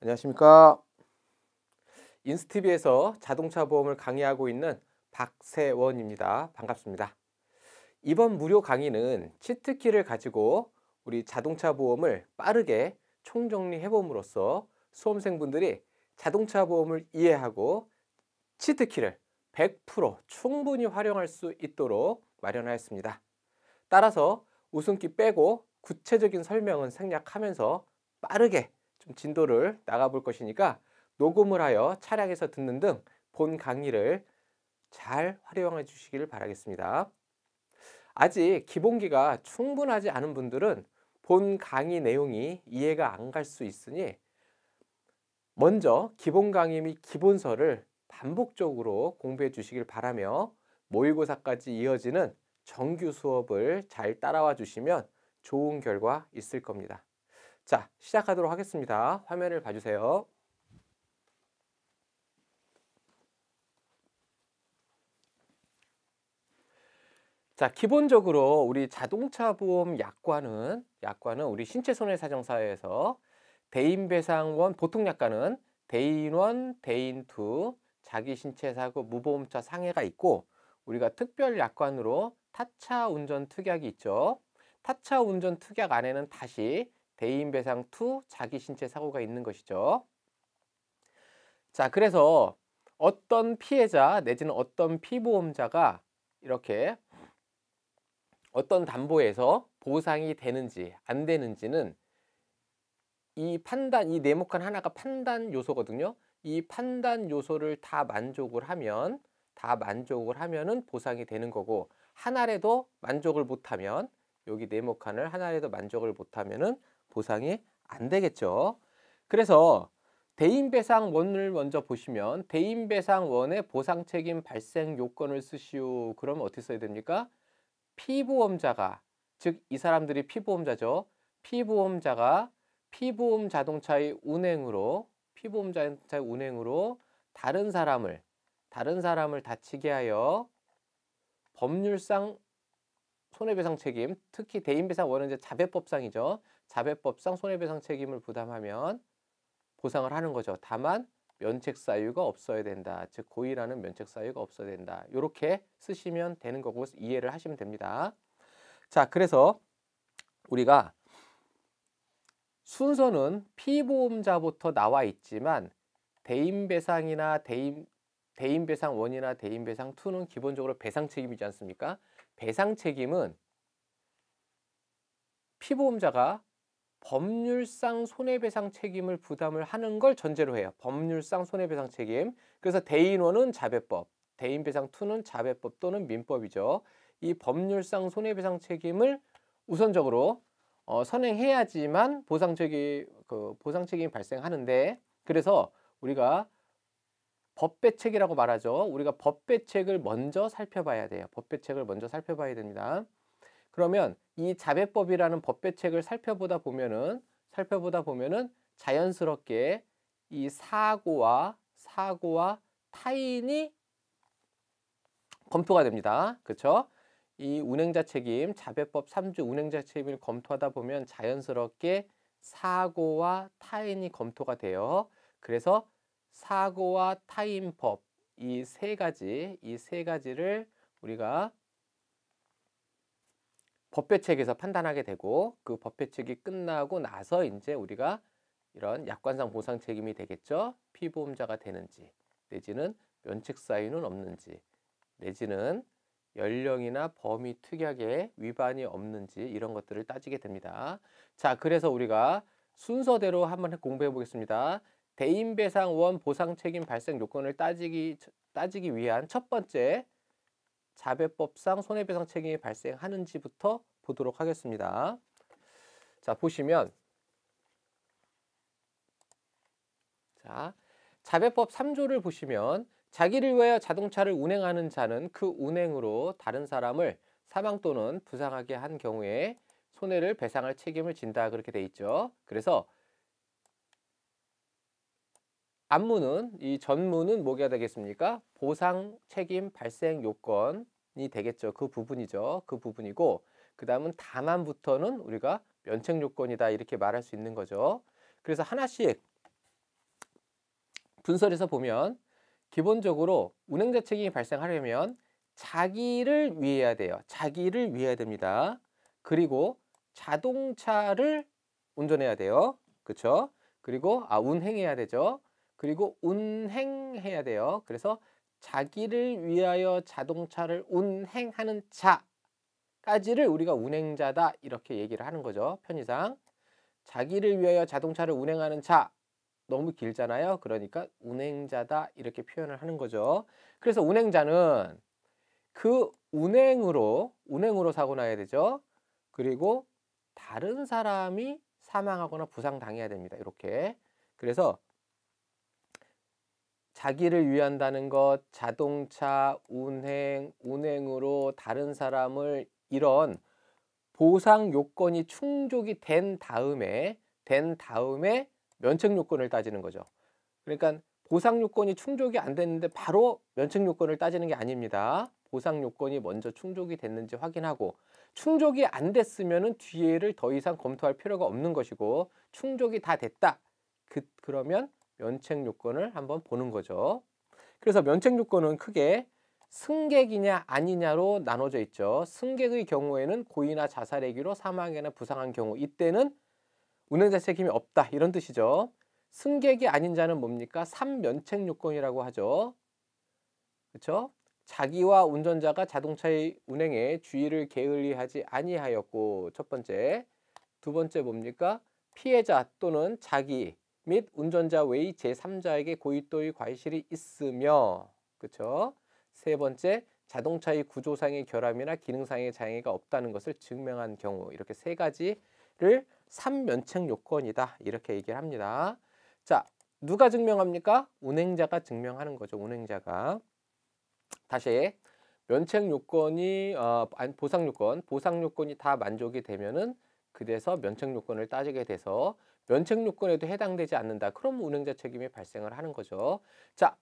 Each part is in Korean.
안녕하십니까 인스티비에서 자동차 보험을 강의하고 있는 박세원입니다 반갑습니다 이번 무료 강의는 치트키를 가지고 우리 자동차 보험을 빠르게 총정리해 봄으로써 수험생분들이 자동차 보험을 이해하고 치트키를 100% 충분히 활용할 수 있도록 마련하였습니다 따라서 웃음기 빼고 구체적인 설명은 생략하면서 빠르게 진도를 나가볼 것이니까 녹음을 하여 차량에서 듣는 등 본 강의를 잘 활용해 주시길 바라겠습니다. 아직 기본기가 충분하지 않은 분들은 본 강의 내용이 이해가 안 갈 수 있으니 먼저 기본 강의 및 기본서를 반복적으로 공부해 주시길 바라며 모의고사까지 이어지는 정규 수업을 잘 따라와 주시면 좋은 결과 있을 겁니다. 자, 시작하도록 하겠습니다. 화면을 봐주세요. 자, 기본적으로 우리 자동차 보험 약관은 약관은 우리 신체 손해 사정사에서 회 대인 배상원 보통 약관은 대인원, 대인투, 자기 신체 사고, 무보험차 상해가 있고 우리가 특별 약관으로 타차 운전 특약이 있죠. 타차 운전 특약 안에는 다시 대인 배상 투 자기 신체 사고가 있는 것이죠. 자, 그래서 어떤 피해자 내지는 어떤 피보험자가 이렇게 어떤 담보에서 보상이 되는지 안 되는지는 이 판단, 이 네모칸 하나가 판단 요소거든요. 이 판단 요소를 다 만족을 하면 다 만족을 하면은 보상이 되는 거고 하나라도 만족을 못하면 여기 네모칸을 하나라도 만족을 못하면은 보상이 안 되겠죠. 그래서 대인배상원을 먼저 보시면 대인배상원의 보상책임 발생 요건을 쓰시오. 그럼 어떻게 써야 됩니까? 피보험자가 즉 이 사람들이 피보험자죠. 피보험자가 피보험 자동차의 운행으로 피보험 자동차의 운행으로 다른 사람을 다른 사람을 다치게 하여 법률상 손해배상 책임, 특히 대인배상 원은 이제 자배법상이죠. 자배법상 손해배상 책임을 부담하면 보상을 하는 거죠. 다만 면책 사유가 없어야 된다. 즉 고의라는 면책 사유가 없어야 된다. 이렇게 쓰시면 되는 거고 이해를 하시면 됩니다. 자, 그래서 우리가 순서는 피보험자부터 나와 있지만 대인배상이나 대인 대인배상 원이나 대인배상 2는 기본적으로 배상 책임이지 않습니까? 배상 책임은 피보험자가 법률상 손해배상 책임을 부담을 하는 걸 전제로 해요. 법률상 손해배상 책임. 그래서 대인원은 자배법, 대인배상투는 자배법 또는 민법이죠. 이 법률상 손해배상 책임을 우선적으로 어, 선행해야지만 보상 책임 그 보상 책임이 발생하는데 그래서 우리가 법배책이라고 말하죠. 우리가 법배책을 먼저 살펴봐야 돼요. 법배책을 먼저 살펴봐야 됩니다. 그러면 이 자배법이라는 법배책을 살펴보다 보면은 살펴보다 보면은 자연스럽게 이 사고와 사고와 타인이 검토가 됩니다. 그렇죠? 이 운행자 책임 자배법 3주 운행자 책임을 검토하다 보면 자연스럽게 사고와 타인이 검토가 돼요. 그래서 사고와 타인법 이 세 가지 이 세 가지를 우리가 법회책에서 판단하게 되고 그 법회책이 끝나고 나서 이제 우리가 이런 약관상 보상 책임이 되겠죠. 피보험자가 되는지 내지는 면책 사유는 없는지 내지는 연령이나 범위 특약에 위반이 없는지 이런 것들을 따지게 됩니다. 자, 그래서 우리가 순서대로 한번 공부해 보겠습니다. 대인배상 원 보상 책임 발생 요건을 따지기 따지기 위한 첫 번째 자배법상 손해배상 책임이 발생하는지부터 보도록 하겠습니다. 자, 보시면 자, 자배법 3조를 보시면 자기를 위하여 자동차를 운행하는 자는 그 운행으로 다른 사람을 사망 또는 부상하게 한 경우에 손해를 배상할 책임을 진다 그렇게 돼 있죠. 그래서 앞문은 이 전문은 뭐가 되겠습니까? 보상 책임 발생 요건이 되겠죠. 그 부분이죠. 그 부분이고 그 다음은 다만부터는 우리가 면책 요건이다 이렇게 말할 수 있는 거죠. 그래서 하나씩 분설해서 보면 기본적으로 운행자 책임이 발생하려면 자기를 위해야 돼요. 자기를 위해야 됩니다. 그리고 자동차를 운전해야 돼요. 그렇죠? 그리고 아 운행해야 되죠. 그리고 운행해야 돼요. 그래서 자기를 위하여 자동차를 운행하는 자까지를 우리가 운행자다 이렇게 얘기를 하는 거죠. 편의상 자기를 위하여 자동차를 운행하는 자 너무 길잖아요. 그러니까 운행자다 이렇게 표현을 하는 거죠. 그래서 운행자는 그 운행으로 운행으로 사고 나야 되죠. 그리고 다른 사람이 사망하거나 부상당해야 됩니다. 이렇게 그래서 자기를 위한다는 것, 자동차, 운행, 운행으로 다른 사람을 이런 보상 요건이 충족이 된 다음에 된 다음에 면책 요건을 따지는 거죠. 그러니까 보상 요건이 충족이 안 됐는데 바로 면책 요건을 따지는 게 아닙니다. 보상 요건이 먼저 충족이 됐는지 확인하고 충족이 안 됐으면은 뒤에를 더 이상 검토할 필요가 없는 것이고 충족이 다 됐다. 그, 그러면 면책 요건을 한번 보는 거죠. 그래서 면책 요건은 크게 승객이냐 아니냐로 나눠져 있죠. 승객의 경우에는 고의나 자살행위로 사망이나 부상한 경우 이때는 운행자 책임이 없다 이런 뜻이죠. 승객이 아닌 자는 뭡니까? 3면책 요건이라고 하죠. 그렇죠? 자기와 운전자가 자동차의 운행에 주의를 게을리하지 아니하였고 첫 번째 두 번째 뭡니까? 피해자 또는 자기 및 운전자 외의 제3자에게 고의또의 과실이 있으며 그쵸? 세 번째 자동차의 구조상의 결함이나 기능상의 장애가 없다는 것을 증명한 경우 이렇게 세 가지를 삼면책 요건이다 이렇게 얘기를 합니다. 자 누가 증명합니까? 운행자가 증명하는 거죠. 운행자가 다시 면책 요건이 어, 보상 요건 보상 요건이 다 만족이 되면은 그래서 면책 요건을 따지게 돼서 면책 요건에도 해당되지 않는다. 그럼 운행자 책임이 발생을 하는 거죠. 자,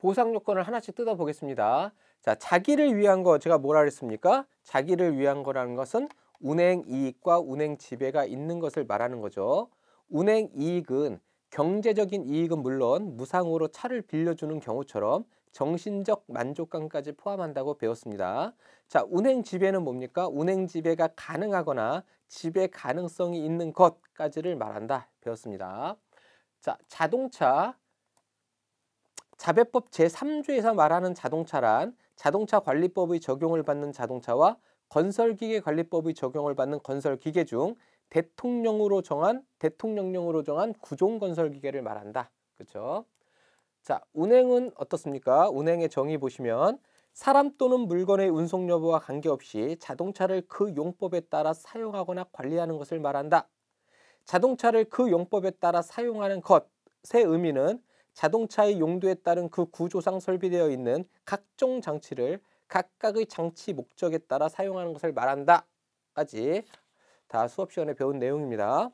보상 요건을 하나씩 뜯어보겠습니다. 자, 자기를 위한 거 제가 뭐라 그랬습니까? 자기를 위한 거라는 것은 운행 이익과 운행 지배가 있는 것을 말하는 거죠. 운행 이익은 경제적인 이익은 물론 무상으로 차를 빌려주는 경우처럼 정신적 만족감까지 포함한다고 배웠습니다. 자, 운행 지배는 뭡니까? 운행 지배가 가능하거나 집의 가능성이 있는 것까지를 말한다 배웠습니다. 자, 자동차 자배법 제3조에서 말하는 자동차란 자동차 관리법의 적용을 받는 자동차와 건설기계 관리법의 적용을 받는 건설기계 중 대통령으로 정한 대통령령으로 정한 구종 건설기계를 말한다. 그렇죠? 자, 운행은 어떻습니까? 운행의 정의 보시면 사람 또는 물건의 운송 여부와 관계없이 자동차를 그 용법에 따라 사용하거나 관리하는 것을 말한다. 자동차를 그 용법에 따라 사용하는 것의 의미는 자동차의 용도에 따른 그 구조상 설비되어 있는 각종 장치를 각각의 장치 목적에 따라 사용하는 것을 말한다. 까지 다 수업 시간에 배운 내용입니다.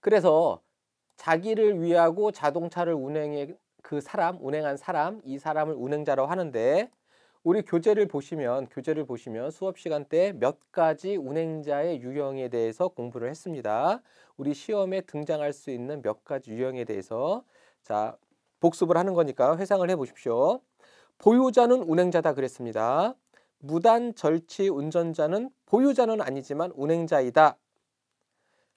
그래서 자기를 위하고 자동차를 운행해 그 사람, 운행한 사람, 이 사람을 운행자로 하는데 우리 교재를 보시면 교재를 보시면 수업 시간 때 몇 가지 운행자의 유형에 대해서 공부를 했습니다. 우리 시험에 등장할 수 있는 몇 가지 유형에 대해서 자 복습을 하는 거니까 회상을 해보십시오. 보유자는 운행자다 그랬습니다. 무단 절취 운전자는 보유자는 아니지만 운행자이다.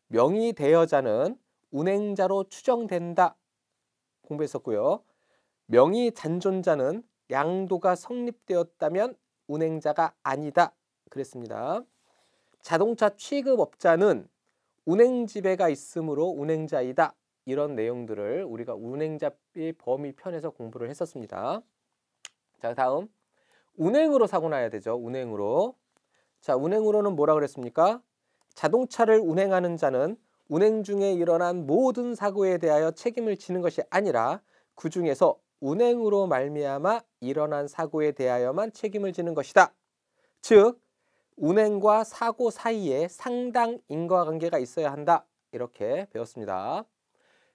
명의 대여자는 운행자로 추정된다. 공부했었고요. 명의 잔존자는 양도가 성립되었다면 운행자가 아니다 그랬습니다. 자동차 취급업자는 운행 지배가 있으므로 운행자이다 이런 내용들을 우리가 운행자의 범위 편에서 공부를 했었습니다. 자 다음 운행으로 사고 나야 되죠. 운행으로 자 운행으로는 뭐라 그랬습니까? 자동차를 운행하는 자는 운행 중에 일어난 모든 사고에 대하여 책임을 지는 것이 아니라 그 중에서 운행으로 말미암아 일어난 사고에 대하여만 책임을 지는 것이다. 즉 운행과 사고 사이에 상당 인과관계가 있어야 한다. 이렇게 배웠습니다.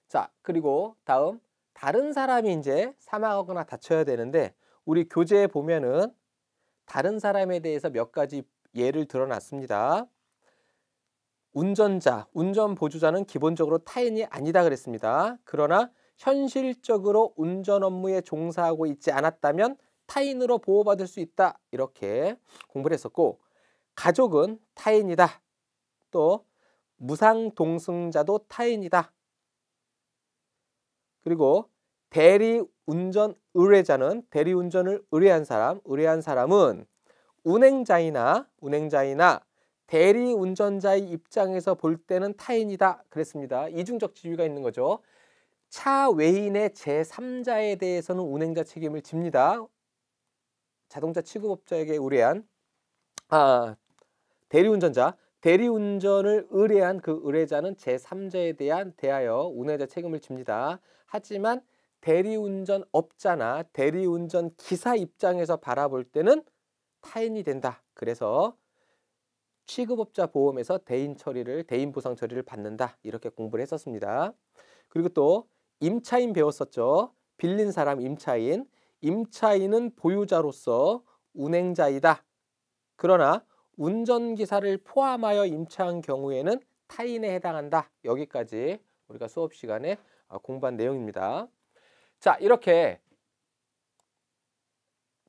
자 그리고 다음 다른 사람이 이제 사망하거나 다쳐야 되는데 우리 교재에 보면은 다른 사람에 대해서 몇 가지 예를 들어놨습니다. 운전자, 운전 보조자는 기본적으로 타인이 아니다 그랬습니다. 그러나 현실적으로 운전 업무에 종사하고 있지 않았다면 타인으로 보호받을 수 있다 이렇게 공부를 했었고 가족은 타인이다 또 무상 동승자도 타인이다 그리고 대리 운전 의뢰자는 대리 운전을 의뢰한 사람 의뢰한 사람은 운행자이나 운행자이나 대리 운전자의 입장에서 볼 때는 타인이다 그랬습니다. 이중적 지위가 있는 거죠. 차 외인의 제3자에 대해서는 운행자 책임을 집니다. 자동차 취급업자에게 의뢰한 아 대리운전자 대리운전을 의뢰한 그 의뢰자는 제3자에 대한 대하여 운행자 책임을 집니다. 하지만 대리운전 업자나 대리운전 기사 입장에서 바라볼 때는 타인이 된다. 그래서 취급업자 보험에서 대인 처리를 대인 보상 처리를 받는다 이렇게 공부를 했었습니다. 그리고 또 임차인 배웠었죠. 빌린 사람 임차인 임차인은 보유자로서 운행자이다. 그러나 운전기사를 포함하여 임차한 경우에는 타인에 해당한다. 여기까지 우리가 수업 시간에 아, 공부한 내용입니다. 자 이렇게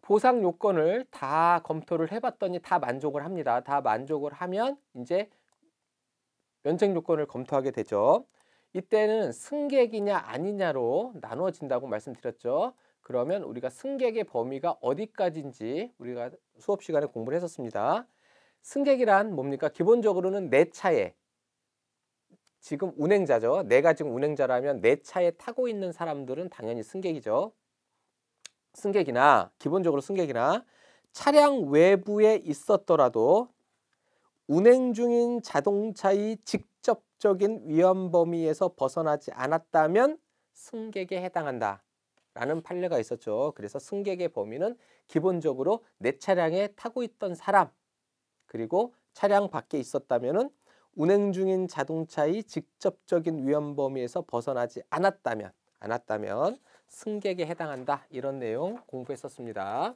보상 요건을 다 검토를 해봤더니 다 만족을 합니다. 다 만족을 하면 이제 면책 요건을 검토하게 되죠. 이때는 승객이냐 아니냐로 나누어진다고 말씀드렸죠. 그러면 우리가 승객의 범위가 어디까지인지 우리가 수업 시간에 공부를 했었습니다. 승객이란 뭡니까? 기본적으로는 내 차에 지금 운행자죠. 내가 지금 운행자라면 내 차에 타고 있는 사람들은 당연히 승객이죠. 승객이나 기본적으로 승객이나 차량 외부에 있었더라도 운행 중인 자동차의 직접적인 위험 범위에서 벗어나지 않았다면 승객에 해당한다. 라는 판례가 있었죠. 그래서 승객의 범위는 기본적으로 내 차량에 타고 있던 사람 그리고 차량 밖에 있었다면 운행 중인 자동차의 직접적인 위험 범위에서 벗어나지 않았다면 않았다면 승객에 해당한다 이런 내용 공부했었습니다.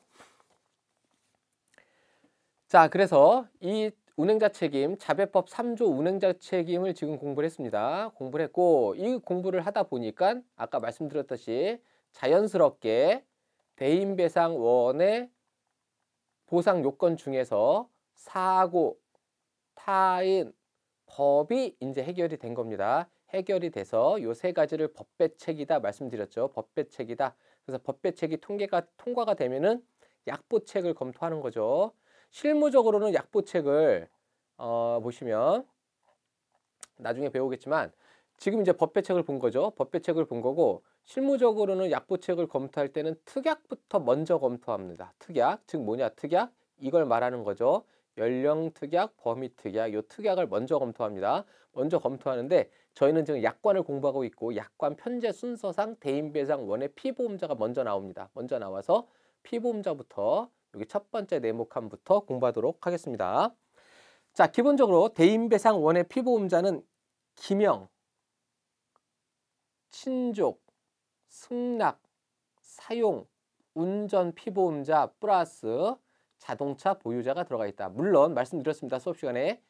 자 그래서 이 운행자 책임 자배법 3조 운행자 책임을 지금 공부를 했습니다. 공부를 했고 이 공부를 하다 보니까 아까 말씀드렸듯이 자연스럽게 대인배상 원의 보상 요건 중에서 사고, 타인, 법이 이제 해결이 된 겁니다. 해결이 돼서 요 세 가지를 법배책이다 말씀드렸죠. 법배책이다. 그래서 법배책이 통계가 통과가 되면은 약보책을 검토하는 거죠. 실무적으로는 약보책을 어, 보시면 나중에 배우겠지만 지금 이제 법배책을 본 거죠. 법배책을 본 거고 실무적으로는 약보책을 검토할 때는 특약부터 먼저 검토합니다. 특약, 즉 뭐냐 특약 이걸 말하는 거죠. 연령 특약, 범위 특약, 요 특약을 먼저 검토합니다. 먼저 검토하는데 저희는 지금 약관을 공부하고 있고 약관 편제 순서상 대인배상 원의 피보험자가 먼저 나옵니다. 먼저 나와서 피보험자부터 여기 첫 번째 네모칸부터 공부하도록 하겠습니다. 자, 기본적으로 대인배상 원의 피보험자는 기명, 친족, 승낙, 사용, 운전 피보험자 플러스 자동차 보유자가 들어가 있다. 물론 말씀드렸습니다. 수업 시간에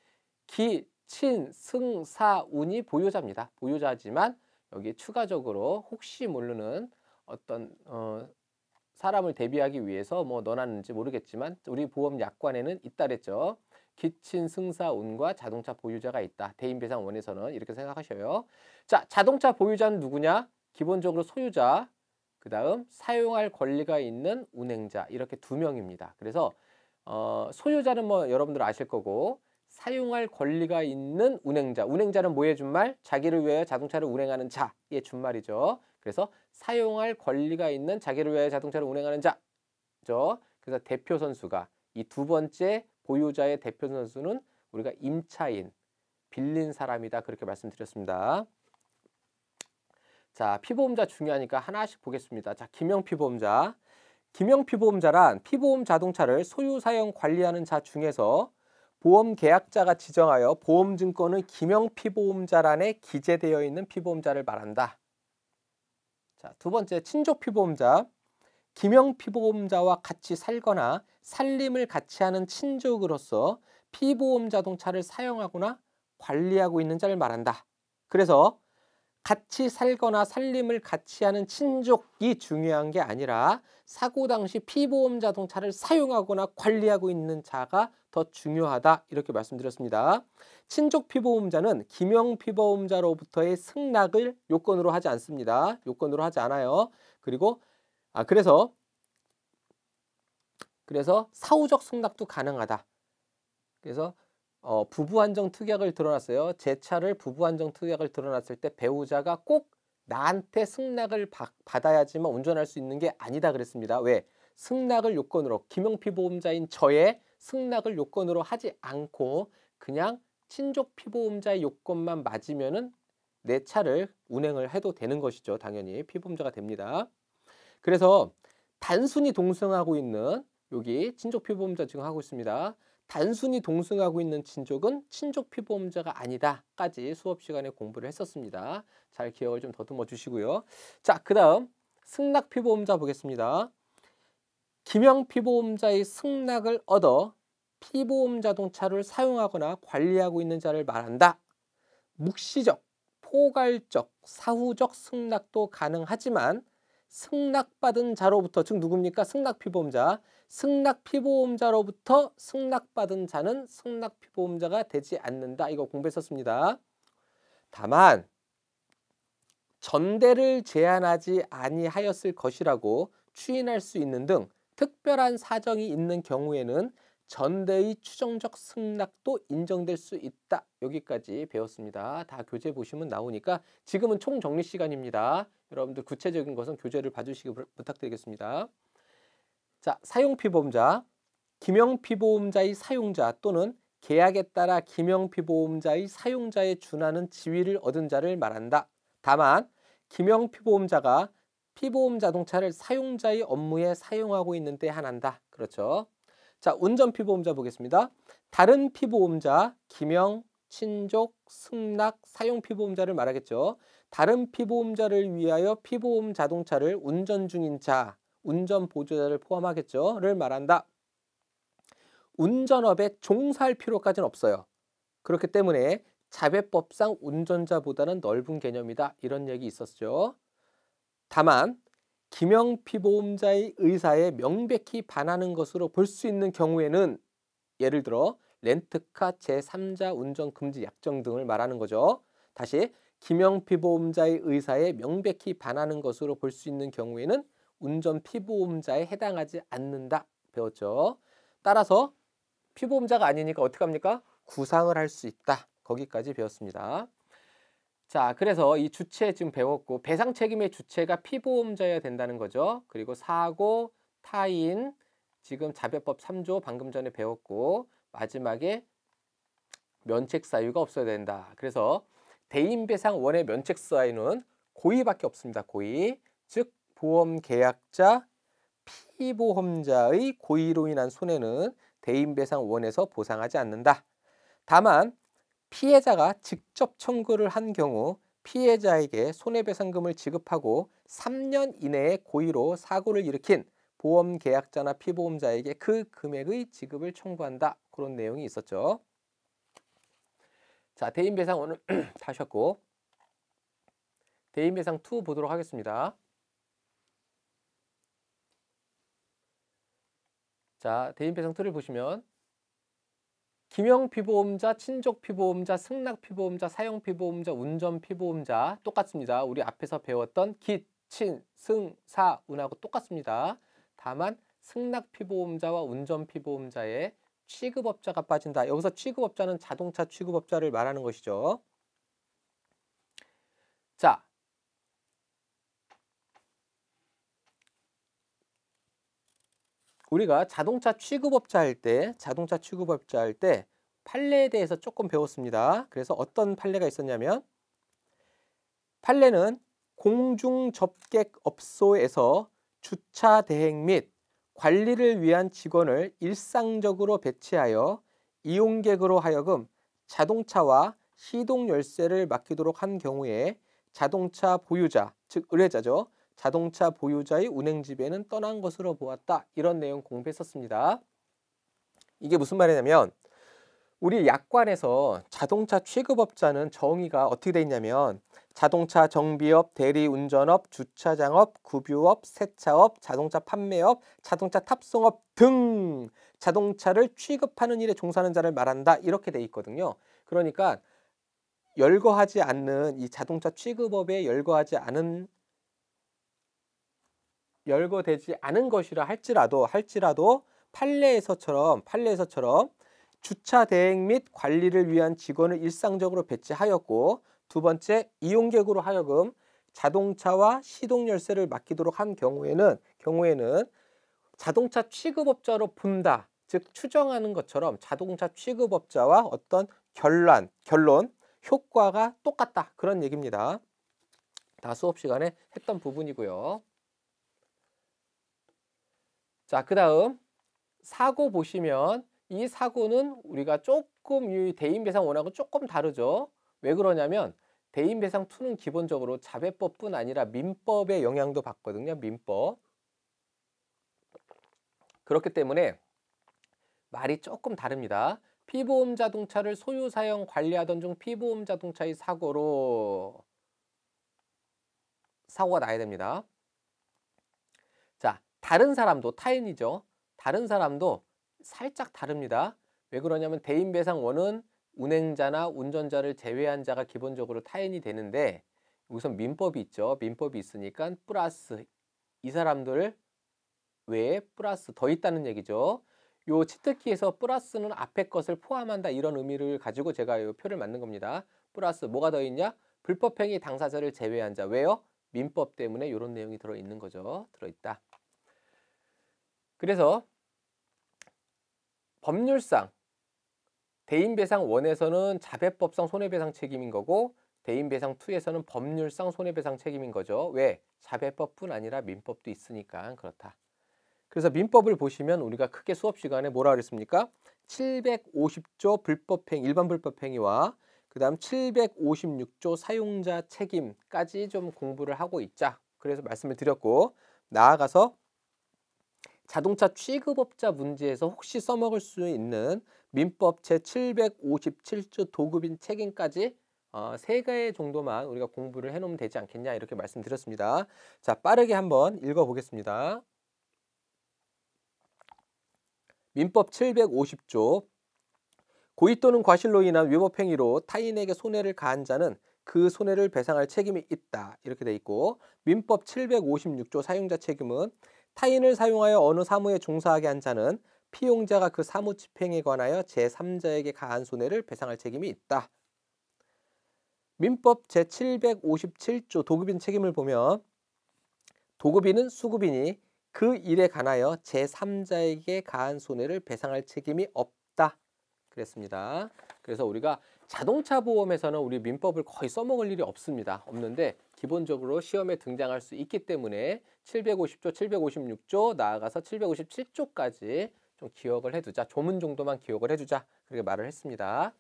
기, 친, 승, 사, 운이 보유자입니다. 보유자지만 여기에 추가적으로 혹시 모르는 어떤 어, 사람을 대비하기 위해서 뭐 넣어놨는지 모르겠지만 우리 보험 약관에는 있다 그랬죠. 기친 승사운과 자동차 보유자가 있다. 대인배상원에서는 이렇게 생각하셔요. 자, 자동차 보유자는 누구냐? 기본적으로 소유자, 그 다음 사용할 권리가 있는 운행자 이렇게 두 명입니다. 그래서 어, 소유자는 뭐 여러분들 아실 거고 사용할 권리가 있는 운행자 운행자는 뭐의 준말? 자기를 위하여 자동차를 운행하는 자의 준말이죠 그래서 사용할 권리가 있는 자기를 위하여 자동차를 운행하는 자죠 그래서 대표 선수가 이 두 번째 보유자의 대표 선수는 우리가 임차인 빌린 사람이다 그렇게 말씀드렸습니다 자 피보험자 중요하니까 하나씩 보겠습니다 자 김영 피보험자 김영 피보험자란 피보험 자동차를 소유 사용 관리하는 자 중에서 보험 계약자가 지정하여 보험증권은 기명 피보험자란에 기재되어 있는 피보험자를 말한다. 자, 두 번째 친족 피보험자. 기명 피보험자와 같이 살거나 살림을 같이 하는 친족으로서 피보험 자동차를 사용하거나 관리하고 있는 자를 말한다. 그래서 같이 살거나 살림을 같이 하는 친족이 중요한 게 아니라 사고 당시 피보험 자동차를 사용하거나 관리하고 있는 자가 더 중요하다 이렇게 말씀드렸습니다. 친족 피보험자는 기명 피보험자로부터의 승낙을 요건으로 하지 않습니다. 요건으로 하지 않아요. 그리고 아 그래서 그래서 사후적 승낙도 가능하다. 그래서 어, 부부 안정 특약을 드러났어요. 제 차를 부부 안정 특약을 드러났을 때 배우자가 꼭 나한테 승낙을 받, 받아야지만 운전할 수 있는 게 아니다 그랬습니다. 왜? 승낙을 요건으로 김영피 보험자인 저의 승낙을 요건으로 하지 않고 그냥 친족 피보험자의 요건만 맞으면은 내 차를 운행을 해도 되는 것이죠. 당연히 피보험자가 됩니다. 그래서 단순히 동승하고 있는 여기 친족 피보험자 지금 하고 있습니다. 단순히 동승하고 있는 친족은 친족 피보험자가 아니다까지 수업 시간에 공부를 했었습니다. 잘 기억을 좀 더듬어 주시고요. 자, 그 다음 승낙 피보험자 보겠습니다. 김영 피보험자의 승낙을 얻어 피보험 자동차를 사용하거나 관리하고 있는 자를 말한다. 묵시적, 포괄적, 사후적 승낙도 가능하지만 승낙받은 자로부터 즉 누굽니까? 승낙 피보험자 승낙 피보험자로부터 승낙받은 자는 승낙 피보험자가 되지 않는다. 이거 공부했었습니다. 다만 전대를 제한하지 아니하였을 것이라고 추인할 수 있는 등 특별한 사정이 있는 경우에는 전대의 추정적 승낙도 인정될 수 있다. 여기까지 배웠습니다. 다 교재 보시면 나오니까 지금은 총정리 시간입니다. 여러분들 구체적인 것은 교재를 봐주시기 부탁드리겠습니다. 자, 사용피보험자, 김영피보험자의 사용자 또는 계약에 따라 김영피보험자의 사용자에 준하는 지위를 얻은 자를 말한다. 다만 김영피보험자가 피보험 자동차를 사용자의 업무에 사용하고 있는 때 한한다. 그렇죠. 자, 운전피보험자 보겠습니다. 다른 피보험자, 김영, 친족, 승낙, 사용피보험자를 말하겠죠. 다른 피보험자를 위하여 피보험 자동차를 운전 중인 자, 운전 보조자를 포함하겠죠를 말한다. 운전업에 종사할 필요까지는 없어요. 그렇기 때문에 자배법상 운전자보다는 넓은 개념이다. 이런 얘기 있었죠. 다만 김영피 보험자의 의사에 명백히 반하는 것으로 볼 수 있는 경우에는 예를 들어 렌트카 제3자 운전 금지 약정 등을 말하는 거죠. 다시 김영피 보험자의 의사에 명백히 반하는 것으로 볼 수 있는 경우에는 운전 피보험자에 해당하지 않는다 배웠죠. 따라서 피보험자가 아니니까 어떻게 합니까? 구상을 할 수 있다. 거기까지 배웠습니다. 자, 그래서 이 주체 지금 배웠고 배상 책임의 주체가 피보험자여야 된다는 거죠. 그리고 사고, 타인, 지금 자배법 3조 방금 전에 배웠고 마지막에 면책 사유가 없어야 된다. 그래서 대인배상원의 면책 사유는 고의밖에 없습니다. 고의. 즉 보험 계약자 피보험자의 고의로 인한 손해는 대인배상원에서 보상하지 않는다. 다만 피해자가 직접 청구를 한 경우 피해자에게 손해배상금을 지급하고 3년 이내에 고의로 사고를 일으킨 보험 계약자나 피보험자에게 그 금액의 지급을 청구한다. 그런 내용이 있었죠. 자, 대인배상 원은 다셨고 대인배상 2 보도록 하겠습니다. 자, 대인배상 틀을 보시면 김영 피보험자, 친족 피보험자, 승낙 피보험자, 사용 피보험자, 운전 피보험자 똑같습니다. 우리 앞에서 배웠던 기, 친, 승, 사, 운하고 똑같습니다. 다만 승낙 피보험자와 운전 피보험자의 취급업자가 빠진다. 여기서 취급업자는 자동차 취급업자를 말하는 것이죠. 자, 우리가 자동차 취급업자 할때 자동차 취급업자 할 때 판례에 대해서 조금 배웠습니다. 그래서 어떤 판례가 있었냐면 판례는 공중접객업소에서 주차 대행 및 관리를 위한 직원을 일상적으로 배치하여 이용객으로 하여금 자동차와 시동 열쇠를 맡기도록 한 경우에 자동차 보유자, 즉 의뢰자죠. 자동차 보유자의 운행 지배는 떠난 것으로 보았다. 이런 내용 공부했었습니다. 이게 무슨 말이냐면 우리 약관에서 자동차 취급업자는 정의가 어떻게 돼 있냐면 자동차 정비업, 대리 운전업, 주차장업, 구비업 세차업, 자동차 판매업, 자동차 탑승업 등 자동차를 취급하는 일에 종사하는 자를 말한다 이렇게 돼 있거든요. 그러니까 열거하지 않는 이 자동차 취급업에 열거하지 않은 열거되지 않은 것이라 할지라도 할지라도 판례에서처럼 판례에서처럼 주차 대행 및 관리를 위한 직원을 일상적으로 배치하였고 두 번째 이용객으로 하여금 자동차와 시동 열쇠를 맡기도록 한 경우에는 경우에는 자동차 취급업자로 본다 즉 추정하는 것처럼 자동차 취급업자와 어떤 결론 결론 효과가 똑같다 그런 얘기입니다. 다 수업 시간에 했던 부분이고요. 자, 그 다음 사고 보시면 이 사고는 우리가 조금 이 대인배상 원하고 조금 다르죠. 왜 그러냐면 대인배상 투는 기본적으로 자배법뿐 아니라 민법의 영향도 받거든요. 민법. 그렇기 때문에 말이 조금 다릅니다. 피보험 자동차를 소유 사용 관리하던 중 피보험 자동차의 사고로 사고가 나야 됩니다. 다른 사람도 타인이죠. 다른 사람도 살짝 다릅니다. 왜 그러냐면 대인배상원은 운행자나 운전자를 제외한 자가 기본적으로 타인이 되는데 우선 민법이 있죠. 민법이 있으니까 플러스 이 사람들 외에 플러스 더 있다는 얘기죠. 요 치트키에서 플러스는 앞에 것을 포함한다 이런 의미를 가지고 제가 요 표를 만든 겁니다. 플러스 뭐가 더 있냐? 불법행위 당사자를 제외한 자 왜요? 민법 때문에 이런 내용이 들어있는 거죠. 들어있다. 그래서 법률상 대인배상 1에서는 자배법상 손해배상 책임인 거고 대인배상 2에서는 법률상 손해배상 책임인 거죠. 왜? 자배법뿐 아니라 민법도 있으니까 그렇다. 그래서 민법을 보시면 우리가 크게 수업 시간에 뭐라 그랬습니까? 750조 불법행 일반 불법행위와 그다음 756조 사용자 책임까지 좀 공부를 하고 있자. 그래서 말씀을 드렸고 나아가서 자동차 취급업자 문제에서 혹시 써먹을 수 있는 민법 제757조 도급인 책임까지 어, 세 개의 정도만 우리가 공부를 해놓으면 되지 않겠냐 이렇게 말씀드렸습니다. 자 빠르게 한번 읽어보겠습니다. 민법 750조 고의 또는 과실로 인한 위법행위로 타인에게 손해를 가한 자는 그 손해를 배상할 책임이 있다 이렇게 돼 있고 민법 756조 사용자 책임은 타인을 사용하여 어느 사무에 종사하게 한 자는 피용자가 그 사무 집행에 관하여 제3자에게 가한 손해를 배상할 책임이 있다. 민법 제757조 도급인 책임을 보면 도급인은 수급인이 그 일에 관하여 제3자에게 가한 손해를 배상할 책임이 없다. 그랬습니다. 그래서 우리가 자동차 보험에서는 우리 민법을 거의 써먹을 일이 없습니다. 없는데 기본적으로 시험에 등장할 수 있기 때문에 750조, 756조 나아가서 757조까지 좀 기억을 해두자. 조문 정도만 기억을 해주자. 그렇게 말을 했습니다.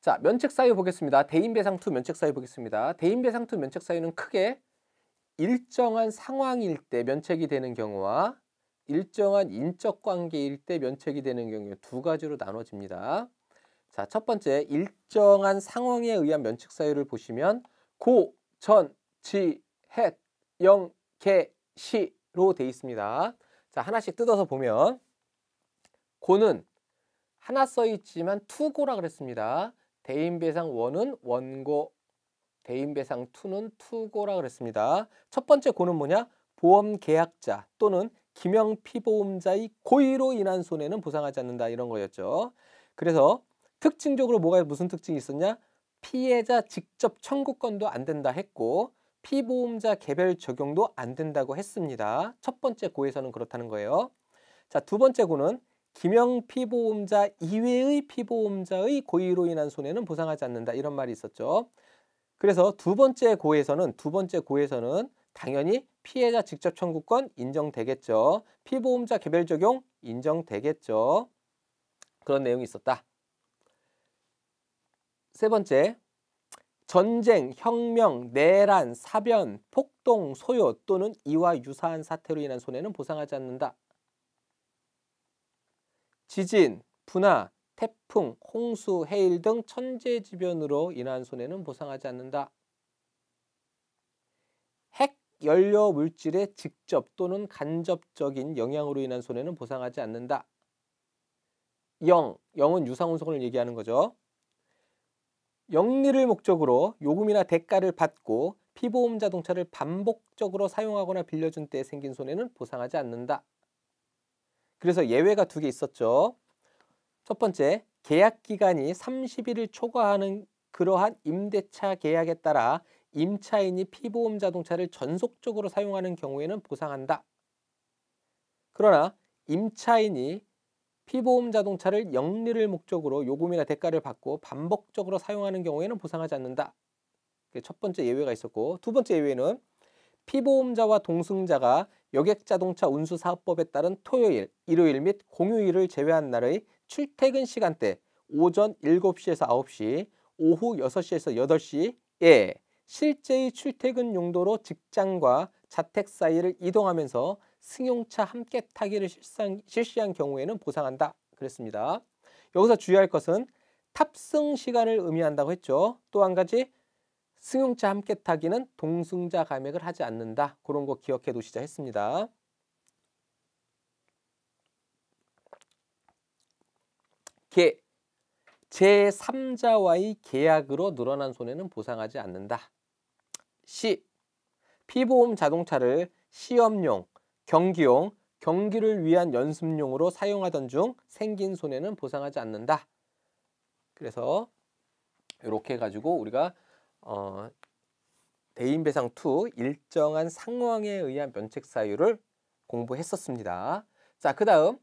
자, 면책 사유 보겠습니다. 대인배상투 면책 사유 보겠습니다. 대인배상투 면책 사유는 크게 일정한 상황일 때 면책이 되는 경우와 일정한 인적 관계일 때 면책이 되는 경우 두 가지로 나눠집니다. 자, 첫 번째 일정한 상황에 의한 면책 사유를 보시면 고 천, 지, 헷, 영, 개, 시로 돼 있습니다. 자, 하나씩 뜯어서 보면 고는 하나 써 있지만 투고라 그랬습니다. 대인배상 원은 원고, 대인배상 투는 투고라 그랬습니다. 첫 번째 고는 뭐냐? 보험 계약자 또는 김영 피보험자의 고의로 인한 손해는 보상하지 않는다 이런 거였죠. 그래서 특징적으로 뭐가 무슨 특징이 있었냐? 피해자 직접 청구권도 안 된다 했고 피보험자 개별 적용도 안 된다고 했습니다. 첫 번째 고에서는 그렇다는 거예요. 자, 두 번째 고는 김영 피보험자 이외의 피보험자의 고의로 인한 손해는 보상하지 않는다 이런 말이 있었죠. 그래서 두 번째 고에서는 두 번째 고에서는 당연히 피해자 직접 청구권 인정되겠죠. 피보험자 개별 적용 인정되겠죠. 그런 내용이 있었다. 세 번째, 전쟁, 혁명, 내란, 사변, 폭동, 소요 또는 이와 유사한 사태로 인한 손해는 보상하지 않는다. 지진, 분화, 태풍, 홍수, 해일 등 천재지변으로 인한 손해는 보상하지 않는다. 핵, 연료 물질의 직접 또는 간접적인 영향으로 인한 손해는 보상하지 않는다. 영, 영은 유상운송을 얘기하는 거죠. 영리를 목적으로 요금이나 대가를 받고 피보험 자동차를 반복적으로 사용하거나 빌려준 때 생긴 손해는 보상하지 않는다. 그래서 예외가 두 개 있었죠. 첫 번째, 계약 기간이 30일을 초과하는 그러한 임대차 계약에 따라 임차인이 피보험 자동차를 전속적으로 사용하는 경우에는 보상한다. 그러나 임차인이 피보험 자동차를 영리를 목적으로 요금이나 대가를 받고 반복적으로 사용하는 경우에는 보상하지 않는다. 첫 번째 예외가 있었고 두 번째 예외는 피보험자와 동승자가 여객자동차 운수사업법에 따른 토요일, 일요일 및 공휴일을 제외한 날의 출퇴근 시간대 오전 7시에서 9시, 오후 6시에서 8시에 실제의 출퇴근 용도로 직장과 자택 사이를 이동하면서 승용차 함께 타기를 실상, 실시한 경우에는 보상한다 그랬습니다. 여기서 주의할 것은 탑승 시간을 의미한다고 했죠. 또 한 가지 승용차 함께 타기는 동승자 감액을 하지 않는다. 그런 거 기억해 두시자 했습니다. 개 제3자와의 계약으로 늘어난 손해는 보상하지 않는다. 시 피보험 자동차를 시험용, 경기용, 경기를 위한 연습용으로 사용하던 중 생긴 손해는 보상하지 않는다. 그래서 이렇게 해가지고 우리가 어, 대인배상 투 일정한 상황에 의한 면책 사유를 공부했었습니다. 자, 그 다음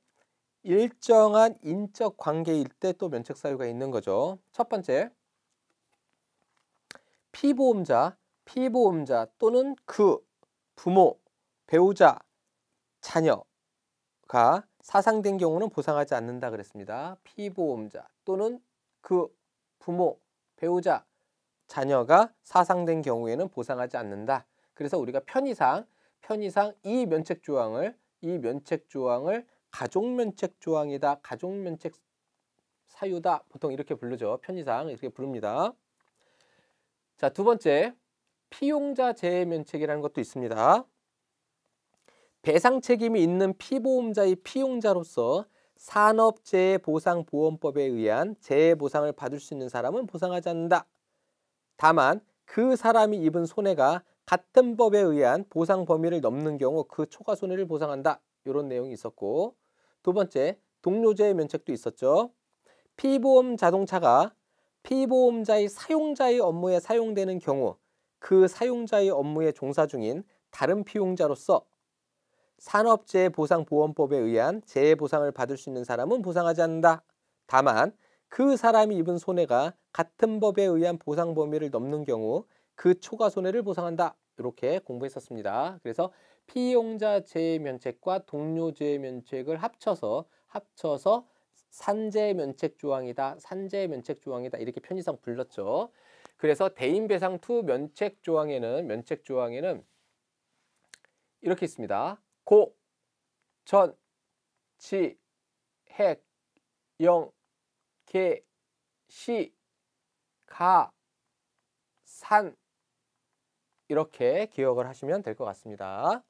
일정한 인적 관계일 때 또 면책 사유가 있는 거죠. 첫 번째, 피보험자, 피보험자 또는 그 부모, 배우자, 자녀가 사상된 경우는 보상하지 않는다 그랬습니다. 피보험자 또는 그 부모, 배우자, 자녀가 사상된 경우에는 보상하지 않는다. 그래서 우리가 편의상 편의상 이 면책 조항을 이 면책 조항을 가족 면책 조항이다. 가족 면책 사유다. 보통 이렇게 부르죠. 편의상 이렇게 부릅니다. 자, 두 번째 피용자 재해 면책이라는 것도 있습니다. 배상 책임이 있는 피보험자의 피용자로서 산업재해보상보험법에 의한 재해보상을 받을 수 있는 사람은 보상하지 않는다. 다만 그 사람이 입은 손해가 같은 법에 의한 보상 범위를 넘는 경우 그 초과 손해를 보상한다. 이런 내용이 있었고 두 번째 동료재해 면책도 있었죠. 피보험 자동차가 피보험자의 사용자의 업무에 사용되는 경우 그 사용자의 업무에 종사 중인 다른 피용자로서 산업재해보상보험법에 의한 재해보상을 받을 수 있는 사람은 보상하지 않는다. 다만 그 사람이 입은 손해가 같은 법에 의한 보상 범위를 넘는 경우 그 초과 손해를 보상한다. 이렇게 공부했었습니다. 그래서 피용자 재해 면책과 동료 재해 면책을 합쳐서 합쳐서 산재 면책 조항이다. 산재 면책 조항이다. 이렇게 편의상 불렀죠. 그래서 대인 배상 투 면책 조항에는 면책 조항에는 이렇게 있습니다. 고, 전, 지, 핵, 영, 개, 시, 가, 산 이렇게 기억을 하시면 될 것 같습니다.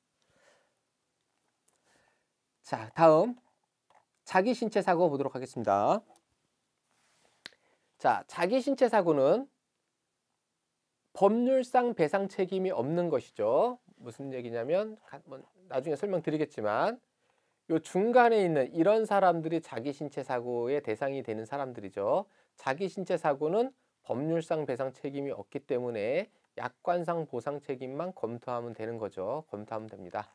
자, 다음 자기 신체 사고 보도록 하겠습니다. 자, 자기 신체 사고는 법률상 배상 책임이 없는 것이죠. 무슨 얘기냐면 뭐 나중에 설명드리겠지만 요 중간에 있는 이런 사람들이 자기 신체 사고의 대상이 되는 사람들이죠. 자기 신체 사고는 법률상 배상 책임이 없기 때문에 약관상 보상 책임만 검토하면 되는 거죠. 검토하면 됩니다.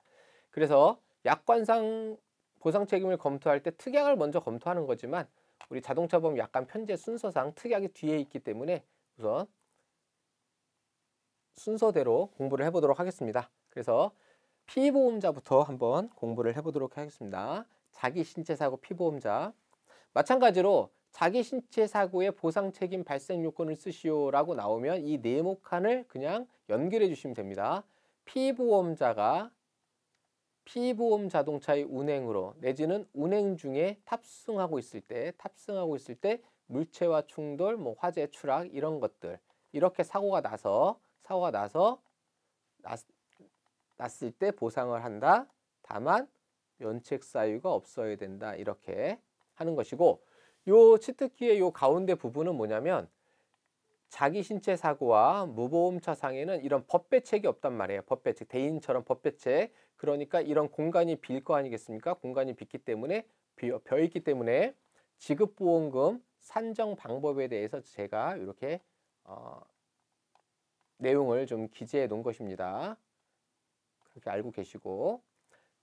그래서 약관상 보상 책임을 검토할 때 특약을 먼저 검토하는 거지만 우리 자동차법 약관 편제 순서상 특약이 뒤에 있기 때문에 우선 순서대로 공부를 해보도록 하겠습니다. 그래서 피보험자부터 한번 공부를 해보도록 하겠습니다. 자기 신체사고 피보험자 마찬가지로 자기 신체사고의 보상 책임 발생 요건을 쓰시오라고 나오면 이 네모 칸을 그냥 연결해 주시면 됩니다. 피보험자가 피보험 자동차의 운행으로 내지는 운행 중에 탑승하고 있을 때 탑승하고 있을 때 물체와 충돌, 뭐 화재 추락 이런 것들 이렇게 사고가 나서 사고가 나서 났을 때 보상을 한다. 다만 면책 사유가 없어야 된다. 이렇게 하는 것이고 요 치트키의 요 가운데 부분은 뭐냐면 자기 신체 사고와 무보험차 상에는 이런 법배책이 없단 말이에요. 법배책, 대인처럼 법배책. 그러니까 이런 공간이 빌 거 아니겠습니까? 공간이 빗기 때문에 비어, 비어 있기 때문에 지급보험금 산정 방법에 대해서 제가 이렇게 어, 내용을 좀 기재해 놓은 것입니다. 이렇게 알고 계시고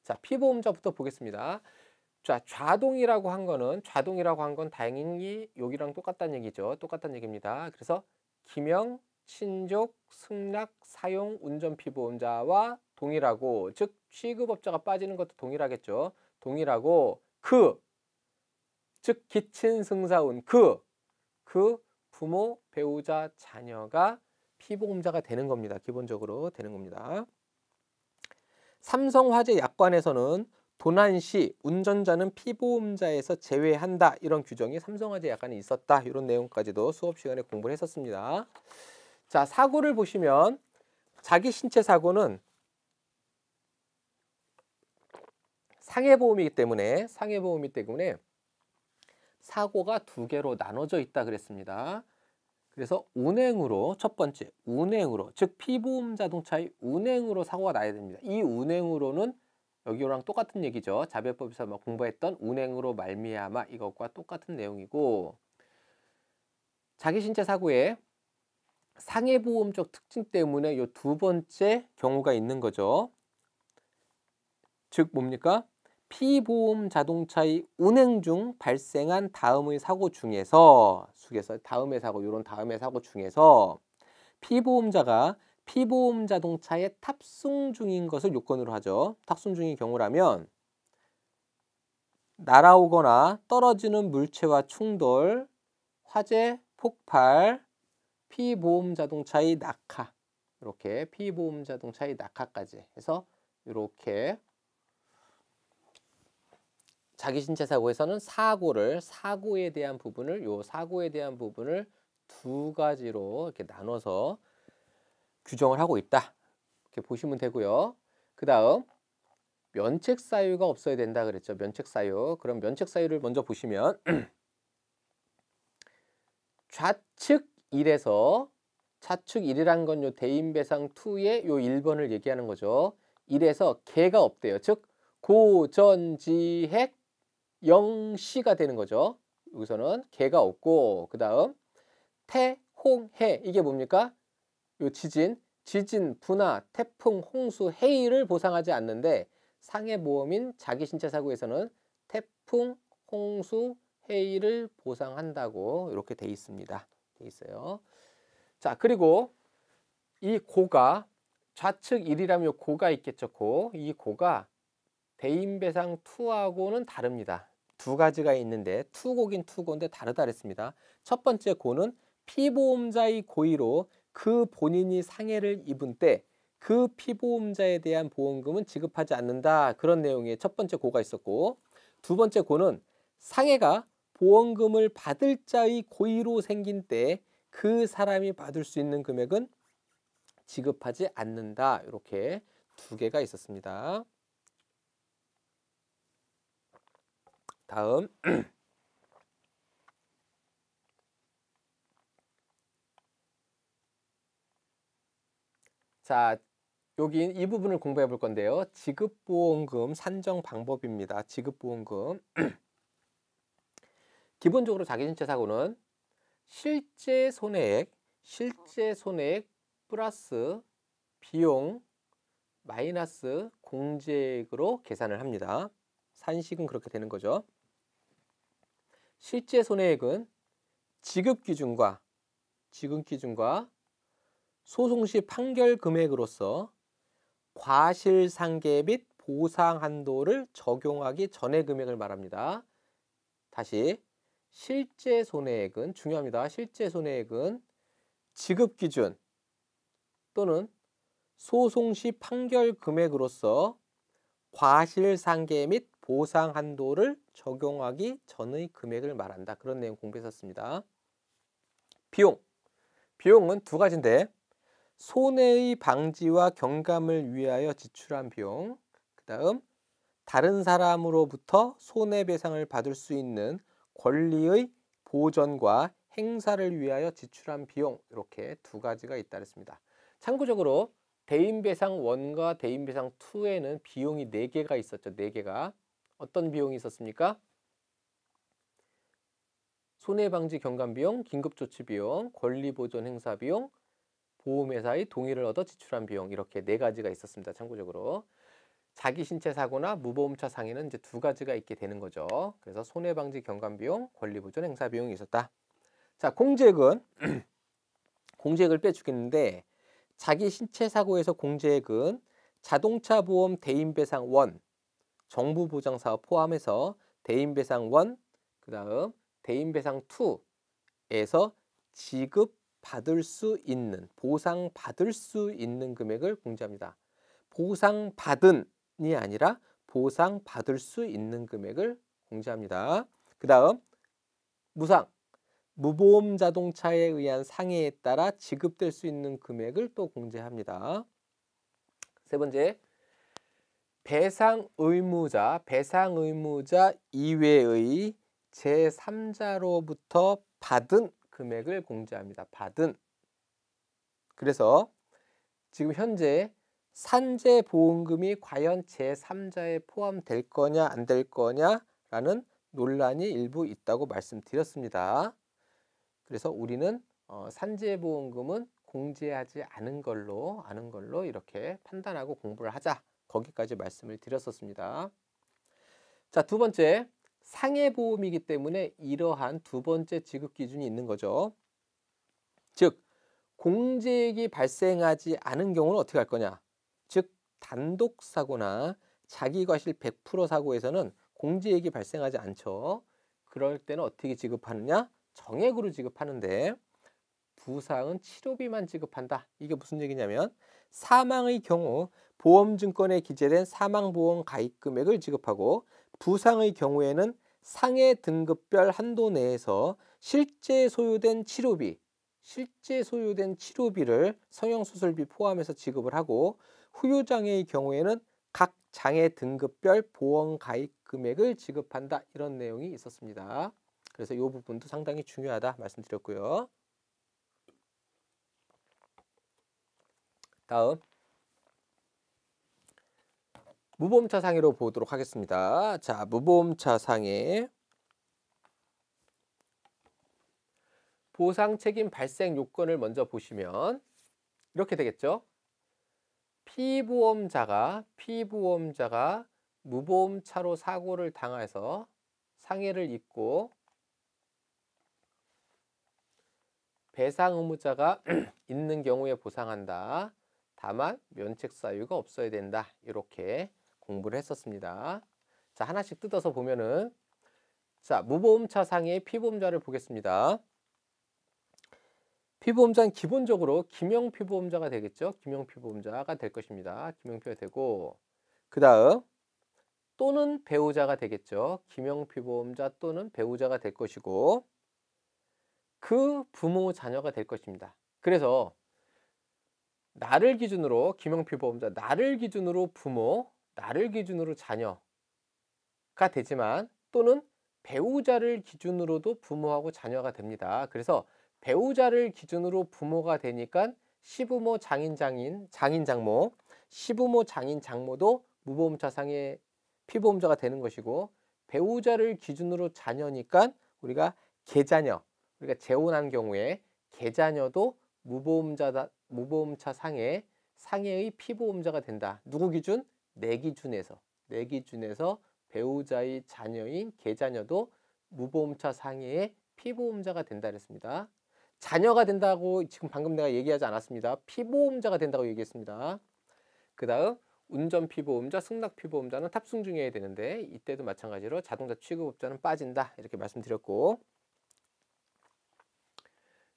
자 피보험자부터 보겠습니다. 자 좌동이라고 한 거는 좌동이라고 한 건 다행히 여기랑 똑같다는 얘기죠. 똑같다는 얘기입니다. 그래서 기명, 친족, 승낙, 사용, 운전 피보험자와 동일하고 즉 취급업자가 빠지는 것도 동일하겠죠. 동일하고 그 즉 기친 승사운 그그 그 부모 배우자 자녀가 피보험자가 되는 겁니다. 기본적으로 되는 겁니다. 삼성화재 약관에서는 도난 시 운전자는 피보험자에서 제외한다 이런 규정이 삼성화재 약관에 있었다 이런 내용까지도 수업 시간에 공부를 했었습니다. 자 사고를 보시면 자기 신체 사고는 상해보험이기 때문에 상해보험이 때문에 사고가 두 개로 나눠져 있다 그랬습니다. 그래서 운행으로 첫 번째 운행으로 즉 피보험 자동차의 운행으로 사고가 나야 됩니다. 이 운행으로는 여기랑 똑같은 얘기죠. 자배법에서 뭐 공부했던 운행으로 말미암아 이것과 똑같은 내용이고 자기 신체 사고의 상해보험적 특징 때문에 이 두 번째 경우가 있는 거죠. 즉 뭡니까? 피보험 자동차의 운행 중 발생한 다음의 사고 중에서 숙에서 다음의 사고 이런 다음의 사고 중에서 피보험자가 피보험 자동차에 탑승 중인 것을 요건으로 하죠. 탑승 중인 경우라면 날아오거나 떨어지는 물체와 충돌, 화재, 폭발, 피보험 자동차의 낙하 이렇게 피보험 자동차의 낙하까지 해서 이렇게 자기 신체 사고에서는 사고를 사고에 대한 부분을 요 사고에 대한 부분을 두 가지로 이렇게 나눠서 규정을 하고 있다. 이렇게 보시면 되고요. 그 다음 면책 사유가 없어야 된다 그랬죠. 면책 사유. 그럼 면책 사유를 먼저 보시면 좌측 1에서 좌측 1이란 건 요 대인 배상 2의 요 1번을 얘기하는 거죠. 1에서 개가 없대요. 즉 고전지핵 영시가 되는 거죠. 여기서는 개가 없고 그 다음 태홍해 이게 뭡니까? 요 지진, 지진, 분화, 태풍, 홍수, 해일을 보상하지 않는데 상해 보험인 자기 신체 사고에서는 태풍, 홍수, 해일을 보상한다고 이렇게 돼 있습니다. 돼 있어요. 자 그리고 이 고가 좌측 1이라면 고가 있겠죠. 고. 이 고가 대인배상 2하고는 다릅니다. 두 가지가 있는데 투고긴 투고인데 다르다 그랬습니다. 첫 번째 고는 피보험자의 고의로 그 본인이 상해를 입은 때 그 피보험자에 대한 보험금은 지급하지 않는다. 그런 내용의 첫 번째 고가 있었고 두 번째 고는 상해가 보험금을 받을 자의 고의로 생긴 때 그 사람이 받을 수 있는 금액은 지급하지 않는다. 이렇게 두 개가 있었습니다. 다음 자 여기 이 부분을 공부해 볼 건데요. 지급보험금 산정 방법입니다. 지급보험금 기본적으로 자기신체사고는 실제 손해액, 실제 손해액 플러스 비용 마이너스 공제액으로 계산을 합니다. 산식은 그렇게 되는 거죠. 실제 손해액은 지급 기준과 지급 기준과 소송 시 판결 금액으로서 과실상계 및 보상 한도를 적용하기 전의 금액을 말합니다. 다시 실제 손해액은 중요합니다. 실제 손해액은 지급 기준 또는 소송 시 판결 금액으로서 과실상계 및 보상 한도를 적용하기 전의 금액을 말한다. 그런 내용 공부했었습니다. 비용. 비용은 두 가지인데 손해의 방지와 경감을 위하여 지출한 비용 그 다음 다른 사람으로부터 손해배상을 받을 수 있는 권리의 보전과 행사를 위하여 지출한 비용 이렇게 두 가지가 있다 그랬습니다. 참고적으로 대인배상 1과 대인배상 2에는 비용이 4개가 있었죠. 4개가 어떤 비용이 있었습니까? 손해방지 경감 비용, 긴급조치 비용, 권리보존 행사 비용, 보험회사의 동의를 얻어 지출한 비용 이렇게 네 가지가 있었습니다. 참고적으로 자기 신체 사고나 무보험차 상해는 이제 두 가지가 있게 되는 거죠. 그래서 손해방지 경감 비용, 권리보존 행사 비용이 있었다. 자, 공제액은 공제액을 빼주겠는데 자기 신체 사고에서 공제액은 자동차 보험 대인 배상 원 정부 보장 사업 포함해서 대인 배상 원, 그다음 대인 배상 투에서 지급 받을 수 있는 보상 받을 수 있는 금액을 공지합니다. 보상 받은이 아니라 보상 받을 수 있는 금액을 공지합니다. 그다음 무상 무보험 자동차에 의한 상해에 따라 지급될 수 있는 금액을 또 공제합니다. 세 번째 배상 의무자, 배상 의무자 이외의 제3자로부터 받은 금액을 공제합니다. 받은. 그래서 지금 현재 산재보험금이 과연 제3자에 포함될 거냐 안 될 거냐라는 논란이 일부 있다고 말씀드렸습니다. 그래서 우리는 어, 산재보험금은 공제하지 않은 걸로 아는 걸로 이렇게 판단하고 공부를 하자. 거기까지 말씀을 드렸었습니다. 자, 두 번째 상해보험이기 때문에 이러한 두 번째 지급 기준이 있는 거죠. 즉 공제액이 발생하지 않은 경우는 어떻게 할 거냐? 즉 단독 사고나 자기과실 100% 사고에서는 공제액이 발생하지 않죠. 그럴 때는 어떻게 지급하느냐? 정액으로 지급하는데 부상은 치료비만 지급한다. 이게 무슨 얘기냐면 사망의 경우 보험증권에 기재된 사망보험 가입 금액을 지급하고 부상의 경우에는 상해 등급별 한도 내에서 실제 소요된 치료비, 실제 소요된 치료비를 성형수술비 포함해서 지급을 하고 후유장애의 경우에는 각 장애 등급별 보험 가입 금액을 지급한다 이런 내용이 있었습니다. 그래서 이 부분도 상당히 중요하다 말씀드렸고요. 다음 무보험차 상해로 보도록 하겠습니다. 자, 무보험차 상해 보상 책임 발생 요건을 먼저 보시면 이렇게 되겠죠. 피보험자가 피보험자가 무보험차로 사고를 당해서 상해를 입고 배상 의무자가 있는 경우에 보상한다. 다만 면책 사유가 없어야 된다. 이렇게 공부를 했었습니다. 자, 하나씩 뜯어서 보면은 자, 무보험차 상의 피보험자를 보겠습니다. 피보험자는 기본적으로 김영 피보험자가 되겠죠. 김영 피보험자가 될 것입니다. 김영표가 되고 그 다음 또는 배우자가 되겠죠. 김영 피보험자 또는 배우자가 될 것이고 그 부모 자녀가 될 것입니다. 그래서 나를 기준으로 김영필 보험자 나를 기준으로 부모, 나를 기준으로 자녀가 되지만 또는 배우자를 기준으로도 부모하고 자녀가 됩니다. 그래서 배우자를 기준으로 부모가 되니까 시부모 장인 장인 장인 장모 시부모 장인 장모도 무보험자상의 피보험자가 되는 것이고 배우자를 기준으로 자녀니까 우리가 개자녀 우리가 재혼한 경우에 개자녀도 무보험자 무보험차 상해 상해의 피보험자가 된다. 누구 기준? 내 기준에서 내 기준에서 배우자의 자녀인 개자녀도 무보험차 상해의 피보험자가 된다 그랬습니다. 자녀가 된다고 지금 방금 내가 얘기하지 않았습니다. 피보험자가 된다고 얘기했습니다. 그 다음 운전 피보험자, 승낙 피보험자는 탑승 중이어야 되는데 이때도 마찬가지로 자동차 취급업자는 빠진다 이렇게 말씀드렸고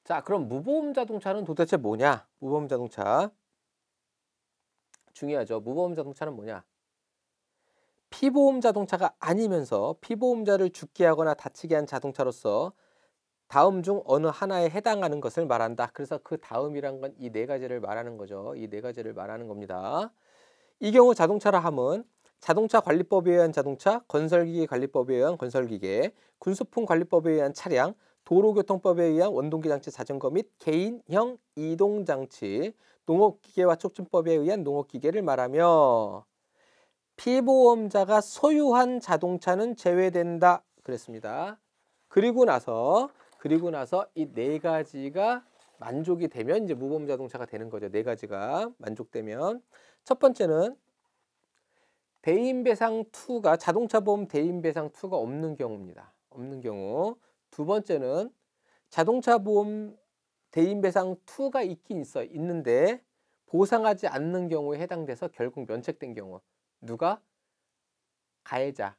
자, 그럼 무보험 자동차는 도대체 뭐냐? 무보험 자동차. 중요하죠. 무보험 자동차는 뭐냐? 피보험 자동차가 아니면서 피보험자를 죽게 하거나 다치게 한 자동차로서 다음 중 어느 하나에 해당하는 것을 말한다. 그래서 그 다음이란 건 이 네 가지를 말하는 거죠. 이 네 가지를 말하는 겁니다. 이 경우 자동차라 함은 자동차 관리법에 의한 자동차, 건설기계 관리법에 의한 건설기계, 군수품 관리법에 의한 차량, 도로교통법에 의한 원동기장치 자전거 및 개인형 이동장치, 농업기계와 촉진법에 의한 농업기계를 말하며 피보험자가 소유한 자동차는 제외된다 그랬습니다. 그리고 나서 그리고 나서 이 네 가지가 만족이 되면 이제 무보험 자동차가 되는 거죠. 네 가지가 만족되면 첫 번째는 대인배상 2가 자동차 보험 대인배상 2가 없는 경우입니다. 없는 경우 두 번째는 자동차 보험 대인 배상 2가 있긴 있어 있는데 보상하지 않는 경우에 해당돼서 결국 면책된 경우 누가 가해자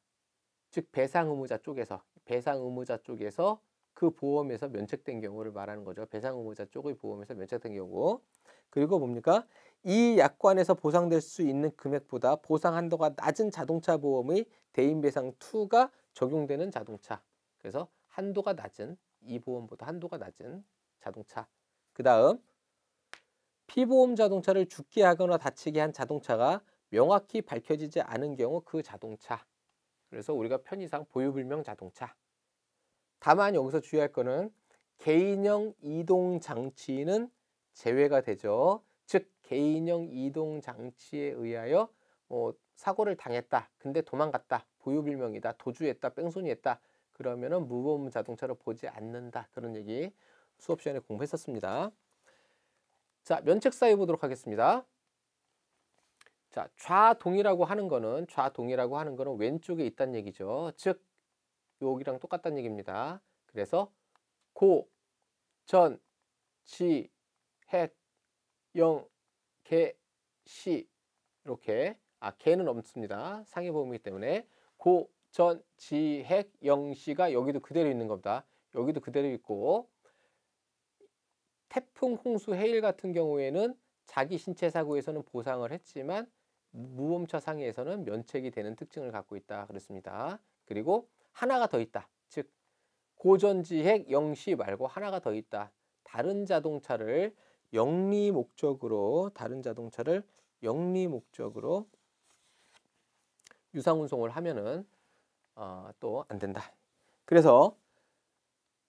즉 배상 의무자 쪽에서 배상 의무자 쪽에서 그 보험에서 면책된 경우를 말하는 거죠. 배상 의무자 쪽의 보험에서 면책된 경우 그리고 뭡니까? 이 약관에서 보상될 수 있는 금액보다 보상 한도가 낮은 자동차 보험의 대인 배상 2가 적용되는 자동차 그래서 한도가 낮은 이보험보다 한도가 낮은 자동차 그 다음 피보험 자동차를 죽게 하거나 다치게 한 자동차가 명확히 밝혀지지 않은 경우 그 자동차 그래서 우리가 편의상 보유불명 자동차 다만 여기서 주의할 거는 개인형 이동장치는 제외가 되죠 즉 개인형 이동장치에 의하여 뭐 사고를 당했다 근데 도망갔다 보유불명이다 도주했다 뺑소니했다 그러면은 무보험 자동차로 보지 않는다. 그런 얘기 수업 시간에 공부했었습니다. 자, 면책 사유 보도록 하겠습니다. 자, 좌동이라고 하는 거는 좌동이라고 하는 거는 왼쪽에 있다는 얘기죠. 즉 여기랑 똑같다는 얘기입니다. 그래서 고, 전, 지, 핵, 영, 개, 시 이렇게 아 개는 없습니다. 상해 보험이기 때문에 고, 전, 지, 핵, 영시가 여기도 그대로 있는 겁니다. 여기도 그대로 있고 태풍, 홍수, 해일 같은 경우에는 자기 신체 사고에서는 보상을 했지만 무험차 상해에서는 면책이 되는 특징을 갖고 있다 그랬습니다. 그리고 하나가 더 있다. 즉 고전지핵 영시 말고 하나가 더 있다. 다른 자동차를 영리 목적으로 다른 자동차를 영리 목적으로 유상운송을 하면은 어, 또안 된다. 그래서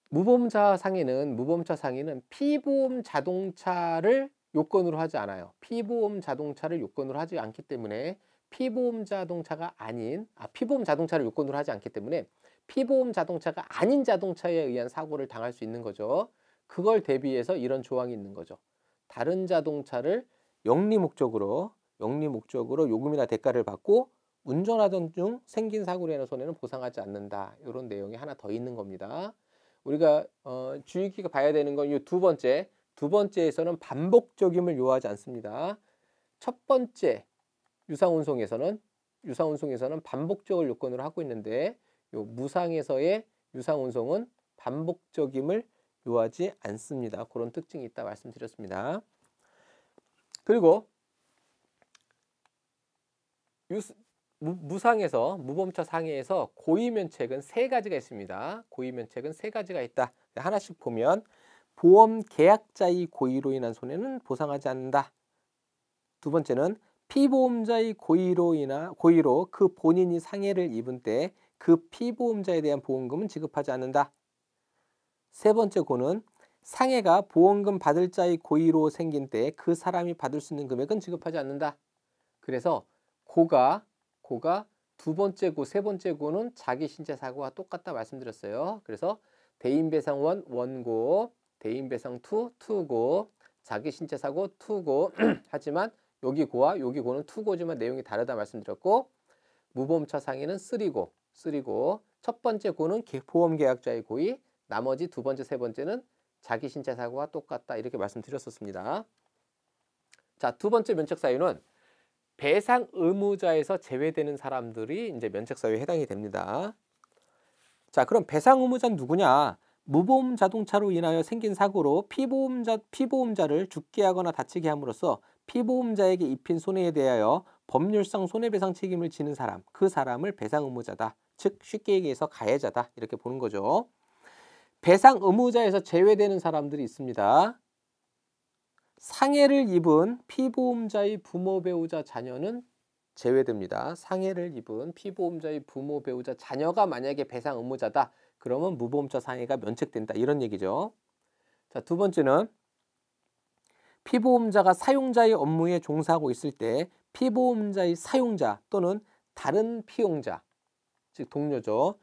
무보험자 상인은 무보험자 상해는 피보험 자동차를 요건으로 하지 않아요. 피보험 자동차를 요건으로 하지 않기 때문에 피보험 자동차가 아닌 아 피보험 자동차를 요건으로 하지 않기 때문에 피보험 자동차가 아닌 자동차에 의한 사고를 당할 수 있는 거죠. 그걸 대비해서 이런 조항이 있는 거죠. 다른 자동차를 영리 목적으로 영리 목적으로 요금이나 대가를 받고 운전하던 중 생긴 사고로 인한 손해는 보상하지 않는다. 이런 내용이 하나 더 있는 겁니다. 우리가 어, 주의 깊게 봐야 되는 건 이 두 번째. 두 번째에서는 반복적임을 요하지 않습니다. 첫 번째 유상운송에서는 유상운송에서는 반복적을 요건으로 하고 있는데 요 무상에서의 유상운송은 반복적임을 요하지 않습니다. 그런 특징이 있다 말씀드렸습니다. 그리고 유스, 무, 상에서 무범처 상해에서 고의면책은 세 가지가 있습니다. 고의면책은 세 가지가 있다. 하나씩 보면 보험 계약자의 고의로 인한 손해는 보상하지 않는다. 두 번째는 피보험자의 고의로 인한 고의로 그 본인이 상해를 입은 때 그 피보험자에 대한 보험금은 지급하지 않는다. 세 번째 고는 상해가 보험금 받을 자의 고의로 생긴 때 그 사람이 받을 수 있는 금액은 지급하지 않는다. 그래서 고가 고가 두 번째 고, 세 번째 고는 자기 신체 사고와 똑같다 말씀드렸어요. 그래서 대인배상 원 원고, 대인배상 투 투고, 자기 신체 사고 투고. 하지만 여기 고와 여기 고는 투고지만 내용이 다르다 말씀드렸고 무보험차 상해는 쓰리고, 쓰리고 첫 번째 고는 보험 계약자의 고의, 나머지 두 번째, 세 번째는 자기 신체 사고와 똑같다 이렇게 말씀드렸었습니다. 자, 두 번째 면책 사유는 배상 의무자에서 제외되는 사람들이 이제 면책사유에 해당이 됩니다. 자, 그럼 배상 의무자는 누구냐? 무보험 자동차로 인하여 생긴 사고로 피보험자, 피보험자를 죽게 하거나 다치게 함으로써 피보험자에게 입힌 손해에 대하여 법률상 손해배상 책임을 지는 사람, 그 사람을 배상 의무자다. 즉 쉽게 얘기해서 가해자다. 이렇게 보는 거죠. 배상 의무자에서 제외되는 사람들이 있습니다. 상해를 입은 피보험자의 부모 배우자 자녀는 제외됩니다. 상해를 입은 피보험자의 부모 배우자 자녀가 만약에 배상 의무자다. 그러면 무보험자 상해가 면책된다. 이런 얘기죠. 자, 두 번째는 피보험자가 사용자의 업무에 종사하고 있을 때 피보험자의 사용자 또는 다른 피용자, 즉 동료죠.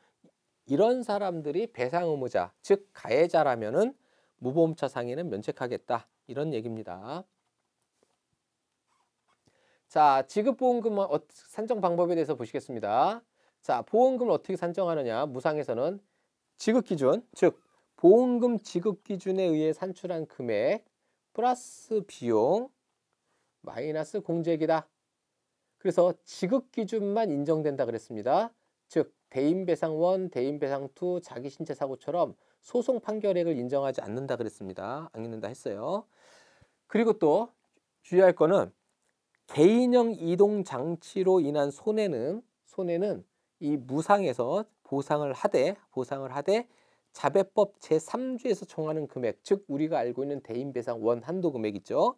이런 사람들이 배상 의무자, 즉 가해자라면은 무보험차 상해는 면책하겠다. 이런 얘기입니다. 자, 지급보험금 어, 산정 방법에 대해서 보시겠습니다. 자, 보험금을 어떻게 산정하느냐. 무상에서는 지급기준, 즉 보험금 지급기준에 의해 산출한 금액 플러스 비용 마이너스 공제액이다. 그래서 지급기준만 인정된다 그랬습니다. 즉 대인배상 원, 대인배상 투, 자기 신체 사고처럼 소송 판결액을 인정하지 않는다 그랬습니다. 안 읽는다 했어요. 그리고 또 주의할 거는 개인형 이동 장치로 인한 손해는 손해는 이 무상에서 보상을 하되 보상을 하되 자배법 제3조에서 정하는 금액 즉 우리가 알고 있는 대인배상 원 한도 금액있죠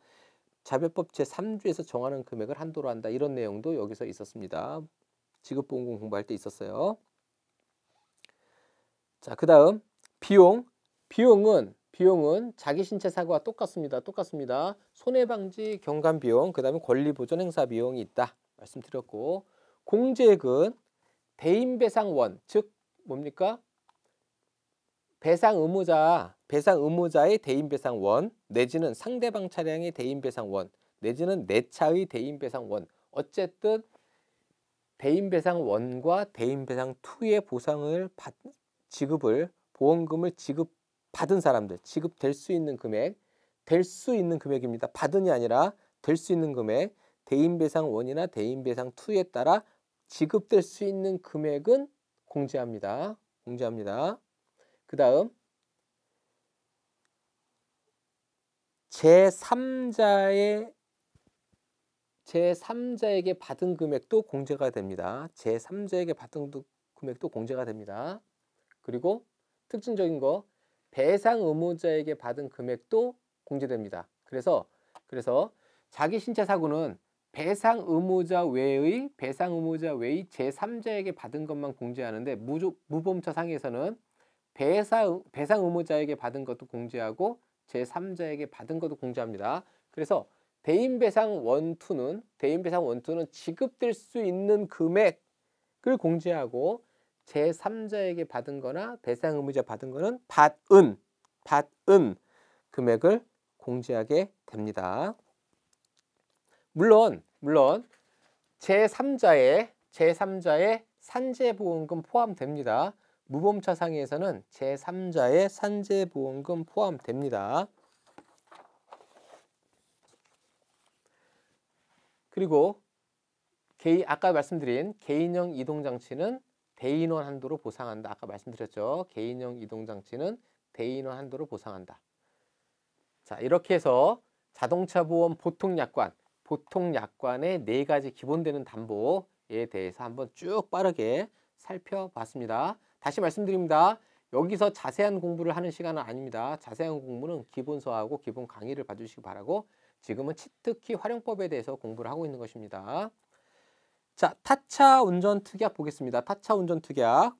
자배법 제3조에서 정하는 금액을 한도로 한다 이런 내용도 여기서 있었습니다. 지급보험금 공부할 때 있었어요. 자, 그 다음 비용. 비용은 비용은 자기 신체 사고와 똑같습니다. 똑같습니다. 손해방지 경감 비용, 그 다음에 권리 보존 행사 비용이 있다. 말씀드렸고 공제액은 대인배상원, 즉 뭡니까? 배상 의무자, 배상 의무자의 대인배상원 내지는 상대방 차량의 대인배상원 내지는 내 차의 대인배상원 어쨌든 대인배상 1과 대인배상 2의 보상을 받, 지급을 보험금을 지급받은 사람들 지급될 수 있는 금액 될 수 있는 금액입니다. 받은이 아니라 될 수 있는 금액 대인배상 원이나 대인배상 투에 따라 지급될 수 있는 금액은 공제합니다. 공제합니다. 그 다음 제3자의 제3자에게 받은 금액도 공제가 됩니다. 제3자에게 받은 금액도 공제가 됩니다. 그리고 특징적인 거 배상 의무자에게 받은 금액도 공제됩니다. 그래서 그래서 자기 신체 사고는 배상 의무자 외의 배상 의무자 외의 제3자에게 받은 것만 공제하는데 무조, 무범차 상에서는 배상 배상 의무자에게 받은 것도 공제하고 제3자에게 받은 것도 공제합니다. 그래서 대인배상 원투는 대인배상 원투는 지급될 수 있는 금액을 공지하고 제3자에게 받은 거나 배상 의무자 받은 거는 받은 받은 금액을 공지하게 됩니다. 물론 물론 제3자의 제3자의 산재보험금 포함됩니다. 무보차상에서는 제3자의 산재보험금 포함됩니다. 그리고 개인, 아까 말씀드린 개인형 이동장치는 대인원 한도로 보상한다. 아까 말씀드렸죠. 개인형 이동장치는 대인원 한도로 보상한다. 자 이렇게 해서 자동차 보험 보통 약관, 보통 약관의 네 가지 기본되는 담보에 대해서 한번 쭉 빠르게 살펴봤습니다. 다시 말씀드립니다. 여기서 자세한 공부를 하는 시간은 아닙니다. 자세한 공부는 기본서하고 기본 강의를 봐주시기 바라고 지금은 치트키 활용법에 대해서 공부를 하고 있는 것입니다. 자, 타차 운전 특약 보겠습니다. 타차 운전 특약.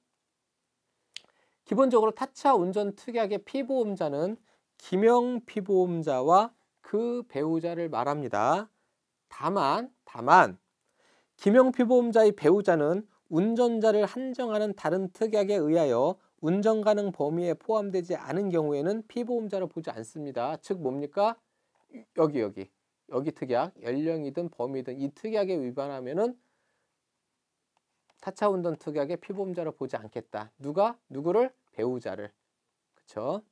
기본적으로 타차 운전 특약의 피보험자는 기명 피보험자와 그 배우자를 말합니다. 다만, 다만, 기명 피보험자의 배우자는 운전자를 한정하는 다른 특약에 의하여 운전 가능 범위에 포함되지 않은 경우에는 피보험자로 보지 않습니다. 즉 뭡니까? 여기 여기 여기 특약 연령이든 범위든 이 특약에 위반하면은 타차 운전 특약의 피보험자로 보지 않겠다. 누가 누구를 배우자를 그쵸?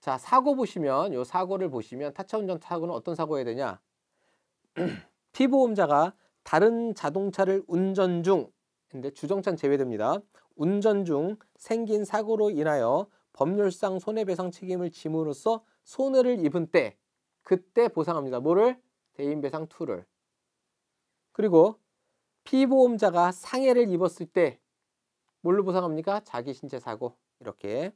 자 사고 보시면 요 사고를 보시면 타차 운전 사고는 어떤 사고여야 되냐? 피보험자가 다른 자동차를 운전 중 근데 주정차는 제외됩니다. 운전 중 생긴 사고로 인하여 법률상 손해배상 책임을 짐으로써 손해를 입은 때 그때 보상합니다. 뭐를? 대인배상 2를. 그리고 피보험자가 상해를 입었을 때 뭘로 보상합니까? 자기 신체 사고 이렇게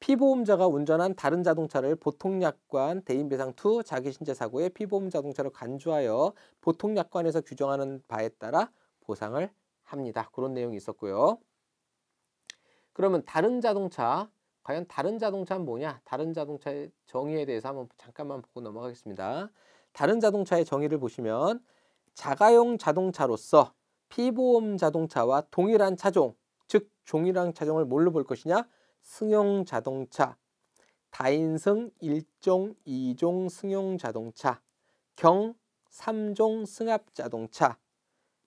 피보험자가 운전한 다른 자동차를 보통약관 대인배상 2 자기 신체 사고에 피보험 자동차로 간주하여 보통약관에서 규정하는 바에 따라 보상을 합니다. 그런 내용이 있었고요. 그러면 다른 자동차 과연 다른 자동차는 뭐냐? 다른 자동차의 정의에 대해서 한번 잠깐만 보고 넘어가겠습니다. 다른 자동차의 정의를 보시면 자가용 자동차로서 피보험 자동차와 동일한 차종, 즉 종일한 차종을 뭘로 볼 것이냐? 승용 자동차, 다인승 1종, 2종 승용 자동차, 경 3종 승합 자동차,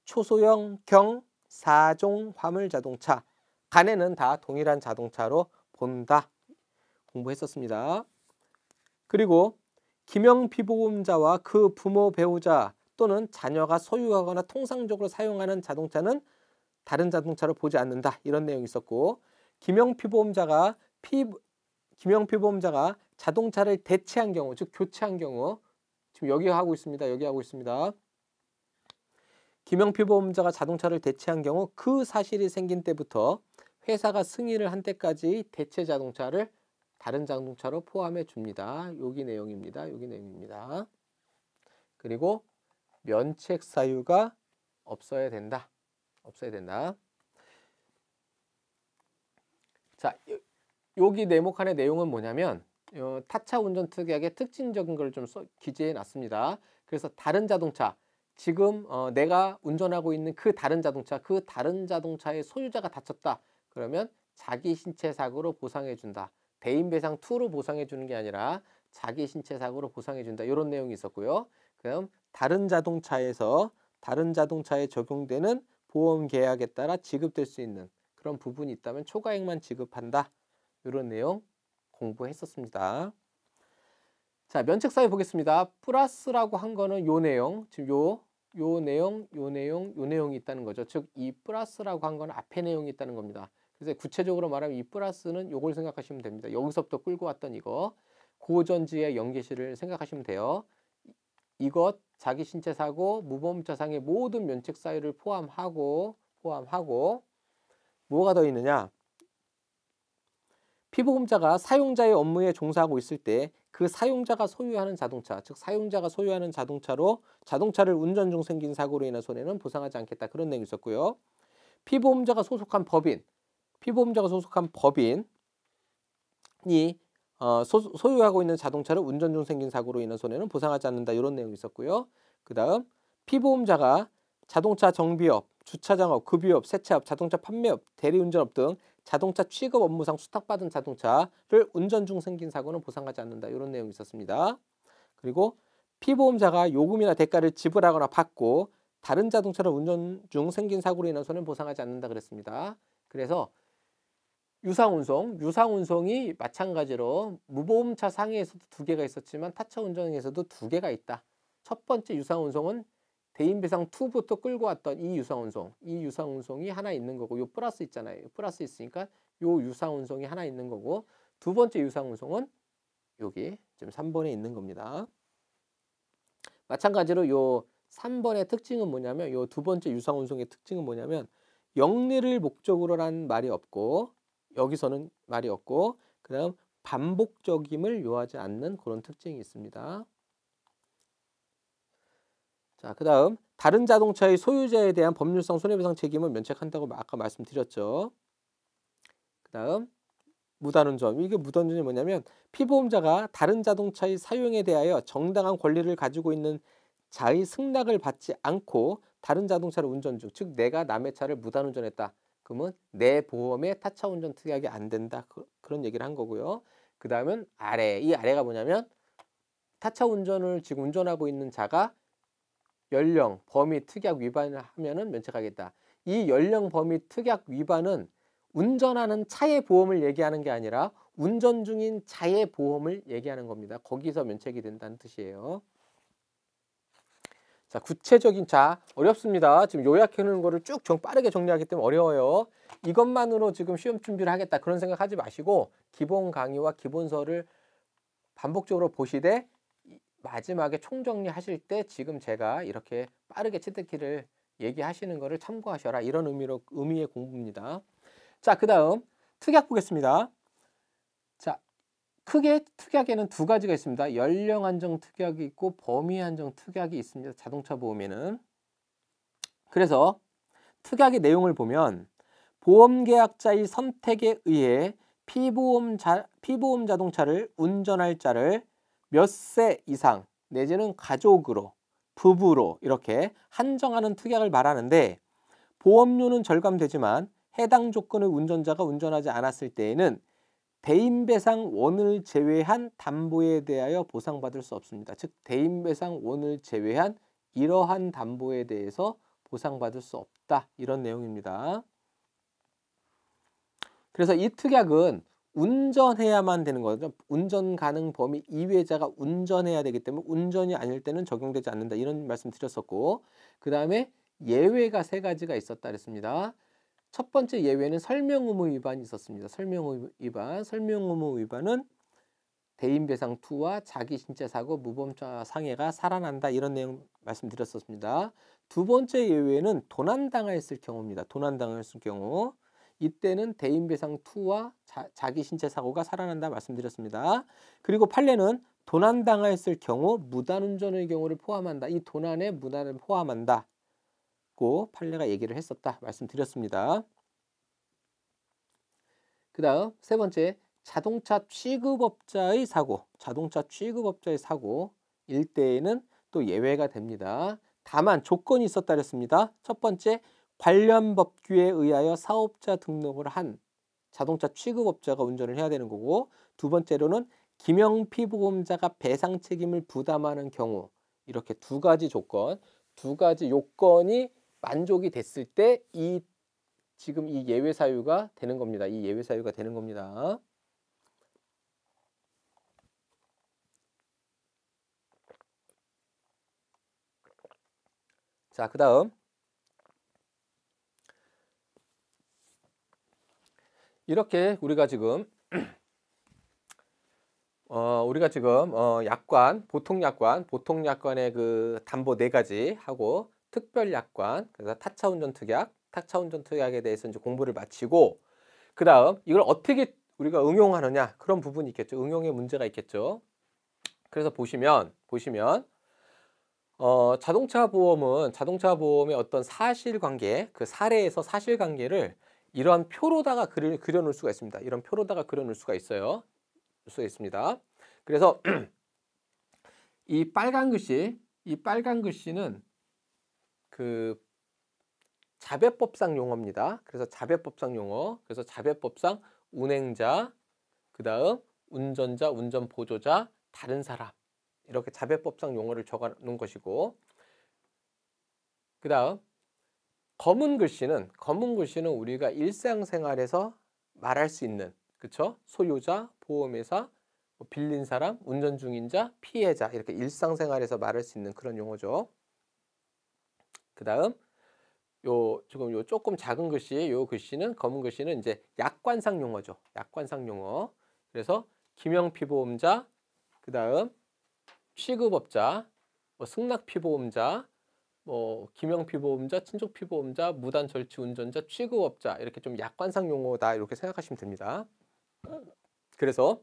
초소형 경 4종 화물 자동차 간에는 다 동일한 자동차로 본다. 공부했었습니다. 그리고 김영피보험자와 그 부모 배우자 또는 자녀가 소유하거나 통상적으로 사용하는 자동차는 다른 자동차를 보지 않는다. 이런 내용이 있었고 김영피보험자가 피 김영피보험자가 자동차를 대체한 경우 즉 교체한 경우 지금 여기 하고 있습니다. 여기 하고 있습니다. 김영피보험자가 자동차를 대체한 경우 그 사실이 생긴 때부터 회사가 승인을 한 때까지 대체 자동차를 다른 자동차로 포함해 줍니다. 여기 내용입니다. 여기 내용입니다. 그리고 면책 사유가 없어야 된다. 없어야 된다. 자, 여기 네모칸의 내용은 뭐냐면 어, 타차 운전 특약의 특징적인 걸 좀 기재해 놨습니다. 그래서 다른 자동차, 지금 어, 내가 운전하고 있는 그 다른 자동차, 그 다른 자동차의 소유자가 다쳤다. 그러면 자기 신체사고로 보상해준다. 대인배상 2로 보상해주는 게 아니라 자기 신체사고로 보상해준다. 이런 내용이 있었고요. 그럼 다른 자동차에서 다른 자동차에 적용되는 보험 계약에 따라 지급될 수 있는 그런 부분이 있다면 초과액만 지급한다. 이런 내용 공부했었습니다. 자, 면책사회 보겠습니다. 플러스라고 한 거는 요 내용, 지금 요, 요 내용, 요 내용, 요 내용이 있다는 거죠. 즉, 이 플러스라고 한 건 앞에 내용이 있다는 겁니다. 그래서 구체적으로 말하면 이 플러스는 이걸 생각하시면 됩니다. 여기서부터 끌고 왔던 이거 고전지의 연계실을 생각하시면 돼요. 이것 자기 신체 사고 무보자상의 모든 면책 사유를 포함하고 포함하고 뭐가 더 있느냐? 피보험자가 사용자의 업무에 종사하고 있을 때 그 사용자가 소유하는 자동차, 즉 사용자가 소유하는 자동차로 자동차를 운전 중 생긴 사고로 인한 손해는 보상하지 않겠다 그런 내용이 있었고요. 피보험자가 소속한 법인, 피보험자가 소속한 법인이 어, 소, 소유하고 있는 자동차를 운전 중 생긴 사고로 인한 손해는 보상하지 않는다 이런 내용이 있었고요. 그 다음 피보험자가 자동차 정비업, 주차장업, 급유업, 세차업, 자동차 판매업, 대리운전업 등 자동차 취급 업무상 수탁받은 자동차를 운전 중 생긴 사고는 보상하지 않는다 이런 내용이 있었습니다. 그리고 피보험자가 요금이나 대가를 지불하거나 받고 다른 자동차를 운전 중 생긴 사고로 인한 손해는 보상하지 않는다 그랬습니다. 그래서 유상운송, 유상운송이 마찬가지로 무보험차 상해에서도 두 개가 있었지만 타차 운전에서도 두 개가 있다. 첫 번째 유상운송은 대인배상 2부터 끌고 왔던 이 유상운송, 이 유상운송이 하나 있는 거고 요 플러스 있잖아요. 플러스 있으니까 요 유상운송이 하나 있는 거고 두 번째 유상운송은 여기 지금 3번에 있는 겁니다. 마찬가지로 요 3번의 특징은 뭐냐면 요 두 번째 유상운송의 특징은 뭐냐면 영리를 목적으로란 말이 없고 여기서는 말이 없고 그 다음 반복적임을 요하지 않는 그런 특징이 있습니다. 자, 그 다음 다른 자동차의 소유자에 대한 법률상 손해배상 책임을 면책한다고 아까 말씀드렸죠. 그 다음 무단운전. 이게 무단운전이 뭐냐면 피보험자가 다른 자동차의 사용에 대하여 정당한 권리를 가지고 있는 자의 승낙을 받지 않고 다른 자동차를 운전 중, 즉 내가 남의 차를 무단운전했다. 그러면 내 보험에 타차 운전 특약이 안 된다. 그, 런 얘기를 한 거고요. 그 다음은 아래. 이 아래가 뭐냐면 타차 운전을 지금 운전하고 있는 자가 연령, 범위, 특약 위반을 하면은 면책하겠다. 이 연령, 범위, 특약 위반은 운전하는 차의 보험을 얘기하는 게 아니라 운전 중인 자의 보험을 얘기하는 겁니다. 거기서 면책이 된다는 뜻이에요. 자, 구체적인 자 어렵습니다. 지금 요약해 놓은 거를 쭉 정, 빠르게 정리하기 때문에 어려워요. 이것만으로 지금 시험 준비를 하겠다 그런 생각하지 마시고 기본 강의와 기본서를 반복적으로 보시되 마지막에 총정리하실 때 지금 제가 이렇게 빠르게 채택키를 얘기하시는 거를 참고하셔라 이런 의미로 의미의 공부입니다. 자, 그 다음 특약 보겠습니다. 자, 크게 특약에는 두 가지가 있습니다. 연령 안정 특약이 있고 범위 안정 특약이 있습니다. 자동차 보험에는. 그래서 특약의 내용을 보면 보험계약자의 선택에 의해 피보험, 자, 피보험 자동차를 운전할 자를 몇 세 이상 내지는 가족으로 부부로 이렇게 한정하는 특약을 말하는데 보험료는 절감되지만 해당 조건의 운전자가 운전하지 않았을 때에는 대인배상원을 제외한 담보에 대하여 보상받을 수 없습니다. 즉 대인배상원을 제외한 이러한 담보에 대해서 보상받을 수 없다. 이런 내용입니다. 그래서 이 특약은 운전해야만 되는 거죠. 운전 가능 범위 이외자가 운전해야 되기 때문에 운전이 아닐 때는 적용되지 않는다. 이런 말씀 드렸었고 그 다음에 예외가 세 가지가 있었다 그랬습니다. 첫 번째 예외는 설명 의무 위반이 있었습니다. 설명 의무 위반, 설명 의무 위반은 대인 배상 투와 자기 신체 사고 무범죄 상해가 살아난다 이런 내용 말씀드렸었습니다. 두 번째 예외는 도난당했을 경우입니다. 도난당했을 경우 이때는 대인 배상 투와 자, 기 신체 사고가 살아난다 말씀드렸습니다. 그리고 판례는 도난당했을 경우 무단운전의 경우를 포함한다. 이 도난에 무단을 포함한다. 있고 판례가 얘기를 했었다 말씀드렸습니다. 그 다음 세 번째 자동차 취급업자의 사고 자동차 취급업자의 사고 일대에는 또 예외가 됩니다. 다만 조건이 있었다 그랬습니다. 첫 번째 관련 법규에 의하여 사업자 등록을 한 자동차 취급업자가 운전을 해야 되는 거고 두 번째로는 김영피보험자가 배상 책임을 부담하는 경우 이렇게 두 가지 조건, 두 가지 요건이 만족이 됐을 때 이 지금 이 예외 사유가 되는 겁니다. 이 예외 사유가 되는 겁니다. 자, 그 다음 이렇게 우리가 지금 어, 우리가 지금 어, 약관, 보통 약관, 보통 약관의 그 담보 네 가지 하고 특별약관, 그래서 타차운전 특약, 타차운전 특약에 대해서 이제 공부를 마치고 그 다음 이걸 어떻게 우리가 응용하느냐 그런 부분이 있겠죠. 응용의 문제가 있겠죠. 그래서 보시면 보시면 어, 자동차 보험은 자동차 보험의 어떤 사실관계, 그 사례에서 사실관계를 이러한 표로다가 그려, 그려놓을 수가 있습니다. 이런 표로다가 그려놓을 수가 있어요. 수가 있습니다. 그래서 이 빨간 글씨, 이 빨간 글씨는 그 자배법상 용어입니다. 그래서 자배법상 용어. 그래서 자배법상 운행자, 그 다음 운전자, 운전보조자, 다른 사람 이렇게 자배법상 용어를 적어놓은 것이고 그 다음 검은 글씨는 검은 글씨는 우리가 일상생활에서 말할 수 있는 그쵸? 소유자, 보험회사, 뭐 빌린 사람, 운전 중인 자, 피해자 이렇게 일상생활에서 말할 수 있는 그런 용어죠. 그 다음 요 지금 요 조금 작은 글씨 요 글씨는 검은 글씨는 이제 약관상 용어죠. 약관상 용어. 그래서 기명피보험자그 다음 취급업자 뭐 승낙피보험자 뭐기명피보험자 친족피보험자 무단절취운전자 취급업자 이렇게 좀 약관상 용어다 이렇게 생각하시면 됩니다. 그래서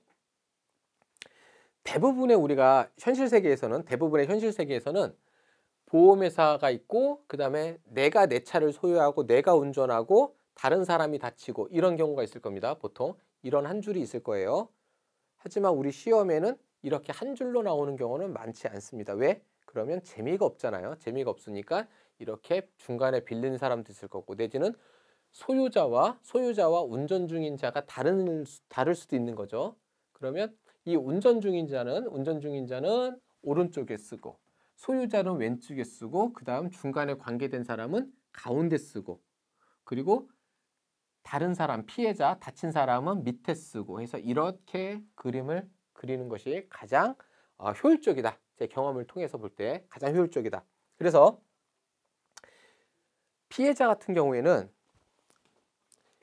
대부분의 우리가 현실 세계에서는 대부분의 현실 세계에서는 보험회사가 있고 그 다음에 내가 내 차를 소유하고 내가 운전하고 다른 사람이 다치고 이런 경우가 있을 겁니다. 보통 이런 한 줄이 있을 거예요. 하지만 우리 시험에는 이렇게 한 줄로 나오는 경우는 많지 않습니다. 왜? 그러면 재미가 없잖아요. 재미가 없으니까 이렇게 중간에 빌린 사람도 있을 거고 내지는 소유자와 소유자와 운전 중인 자가 다른 다를 수도 있는 거죠. 그러면 이 운전 중인 자는 운전 중인 자는 오른쪽에 쓰고 소유자는 왼쪽에 쓰고 그 다음 중간에 관계된 사람은 가운데 쓰고 그리고 다른 사람, 피해자, 다친 사람은 밑에 쓰고 해서 이렇게 그림을 그리는 것이 가장 어, 효율적이다. 제 경험을 통해서 볼 때 가장 효율적이다. 그래서 피해자 같은 경우에는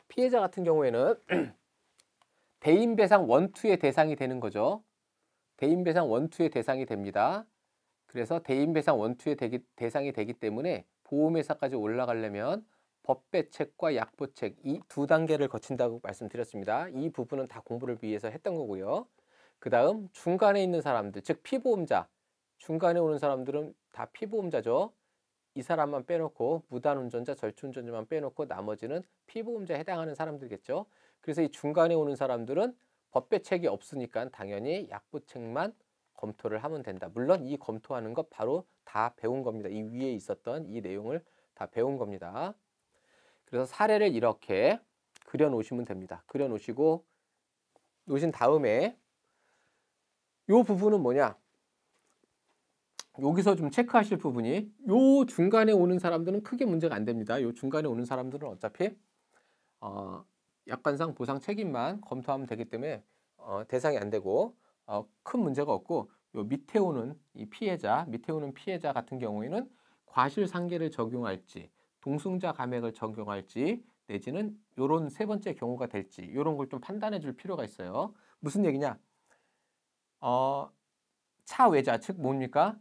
피해자 같은 경우에는 대인배상 원투의 대상이 되는 거죠. 대인배상 원투의 대상이 됩니다. 그래서 대인배상 원투의 대기, 대상이 되기 때문에 보험회사까지 올라가려면 법배책과 약보책 이 두 단계를 거친다고 말씀드렸습니다. 이 부분은 다 공부를 위해서 했던 거고요. 그 다음 중간에 있는 사람들 즉 피보험자 중간에 오는 사람들은 다 피보험자죠. 이 사람만 빼놓고 무단운전자, 절충운전자만 빼놓고 나머지는 피보험자에 해당하는 사람들겠죠. 그래서 이 중간에 오는 사람들은 법배책이 없으니까 당연히 약보책만 검토를 하면 된다. 물론 이 검토하는 것 바로 다 배운 겁니다. 이 위에 있었던 이 내용을 다 배운 겁니다. 그래서 사례를 이렇게 그려놓으시면 됩니다. 그려놓으시고 놓으신 다음에 이 부분은 뭐냐? 여기서 좀 체크하실 부분이 이 중간에 오는 사람들은 크게 문제가 안 됩니다. 이 중간에 오는 사람들은 어차피 어, 약관상 보상 책임만 검토하면 되기 때문에 어, 대상이 안 되고 어, 큰 문제가 없고 요 밑에 오는 이 피해자, 밑에 오는 피해자 같은 경우에는 과실상계를 적용할지 동승자 감액을 적용할지 내지는 요런 세 번째 경우가 될지 요런 걸 좀 판단해 줄 필요가 있어요. 무슨 얘기냐? 어, 차외자 즉 뭡니까?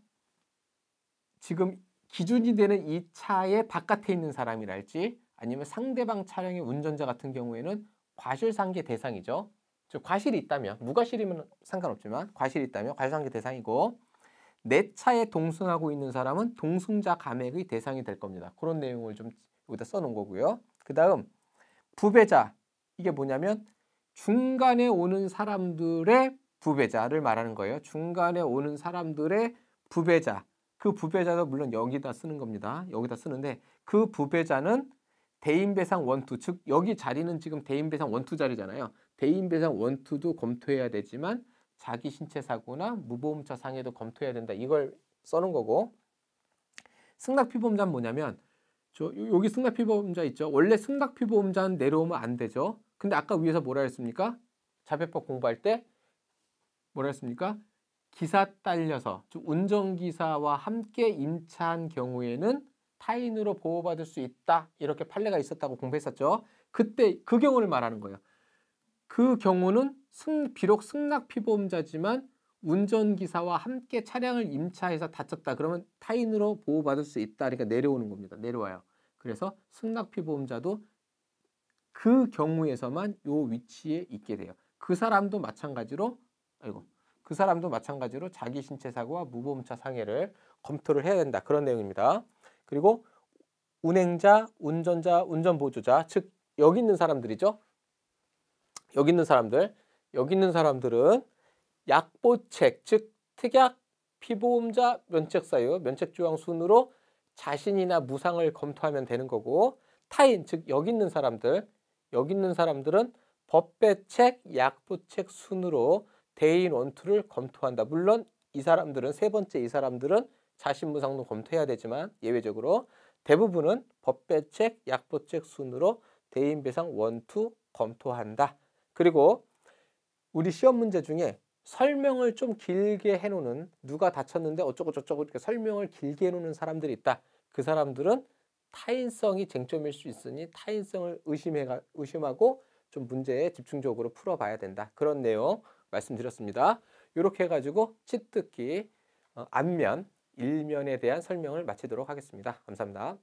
지금 기준이 되는 이 차의 바깥에 있는 사람이랄지 아니면 상대방 차량의 운전자 같은 경우에는 과실상계 대상이죠. 즉 과실이 있다면 무과실이면 상관없지만 과실이 있다면 과실상계 대상이고 내 차에 동승하고 있는 사람은 동승자 감액의 대상이 될 겁니다. 그런 내용을 좀 여기다 써놓은 거고요. 그 다음 부배자 이게 뭐냐면 중간에 오는 사람들의 부배자를 말하는 거예요. 중간에 오는 사람들의 부배자 그 부배자도 물론 여기다 쓰는 겁니다. 여기다 쓰는데 그 부배자는 대인배상 원투 즉 여기 자리는 지금 대인배상 원투 자리잖아요. 대인 배상 원투도 검토해야 되지만 자기 신체 사고나 무보험차 상해도 검토해야 된다. 이걸 써는 거고 승낙 피보험자는 뭐냐면 저 여기 승낙 피보험자 있죠. 원래 승낙 피보험자는 내려오면 안 되죠. 근데 아까 위에서 뭐라 했습니까? 자폐법 공부할 때 뭐라 했습니까? 기사 딸려서 운전기사와 함께 임차한 경우에는 타인으로 보호받을 수 있다 이렇게 판례가 있었다고 공부했었죠. 그때 그 경우를 말하는 거예요. 그 경우는 승, 비록 승낙 피보험자지만 운전기사와 함께 차량을 임차해서 다쳤다. 그러면 타인으로 보호받을 수 있다. 그러니까 내려오는 겁니다. 내려와요. 그래서 승낙 피보험자도 그 경우에서만 요 위치에 있게 돼요. 그 사람도 마찬가지로 아이고 그 사람도 마찬가지로 자기 신체 사고와 무보험차 상해를 검토를 해야 된다. 그런 내용입니다. 그리고 운행자, 운전자, 운전보조자 즉 여기 있는 사람들이죠. 여기 있는 사람들 여기 있는 사람들은 약보책 즉 특약 피보험자 면책 사유 면책 조항 순으로 자신이나 무상을 검토하면 되는 거고 타인 즉 여기 있는 사람들 여기 있는 사람들은 법배책 약보책 순으로 대인 원투를 검토한다. 물론 이 사람들은 세 번째 이 사람들은 자신 무상도 검토해야 되지만 예외적으로 대부분은 법배책 약보책 순으로 대인 배상 원투 검토한다. 그리고 우리 시험 문제 중에 설명을 좀 길게 해놓는 누가 다쳤는데 어쩌고저쩌고 이렇게 설명을 길게 해놓는 사람들이 있다. 그 사람들은 타인성이 쟁점일 수 있으니 타인성을 의심해 의심하고 좀 문제에 집중적으로 풀어봐야 된다. 그런 내용 말씀드렸습니다. 이렇게 해가지고 치트키 어, 안면, 일면에 대한 설명을 마치도록 하겠습니다. 감사합니다.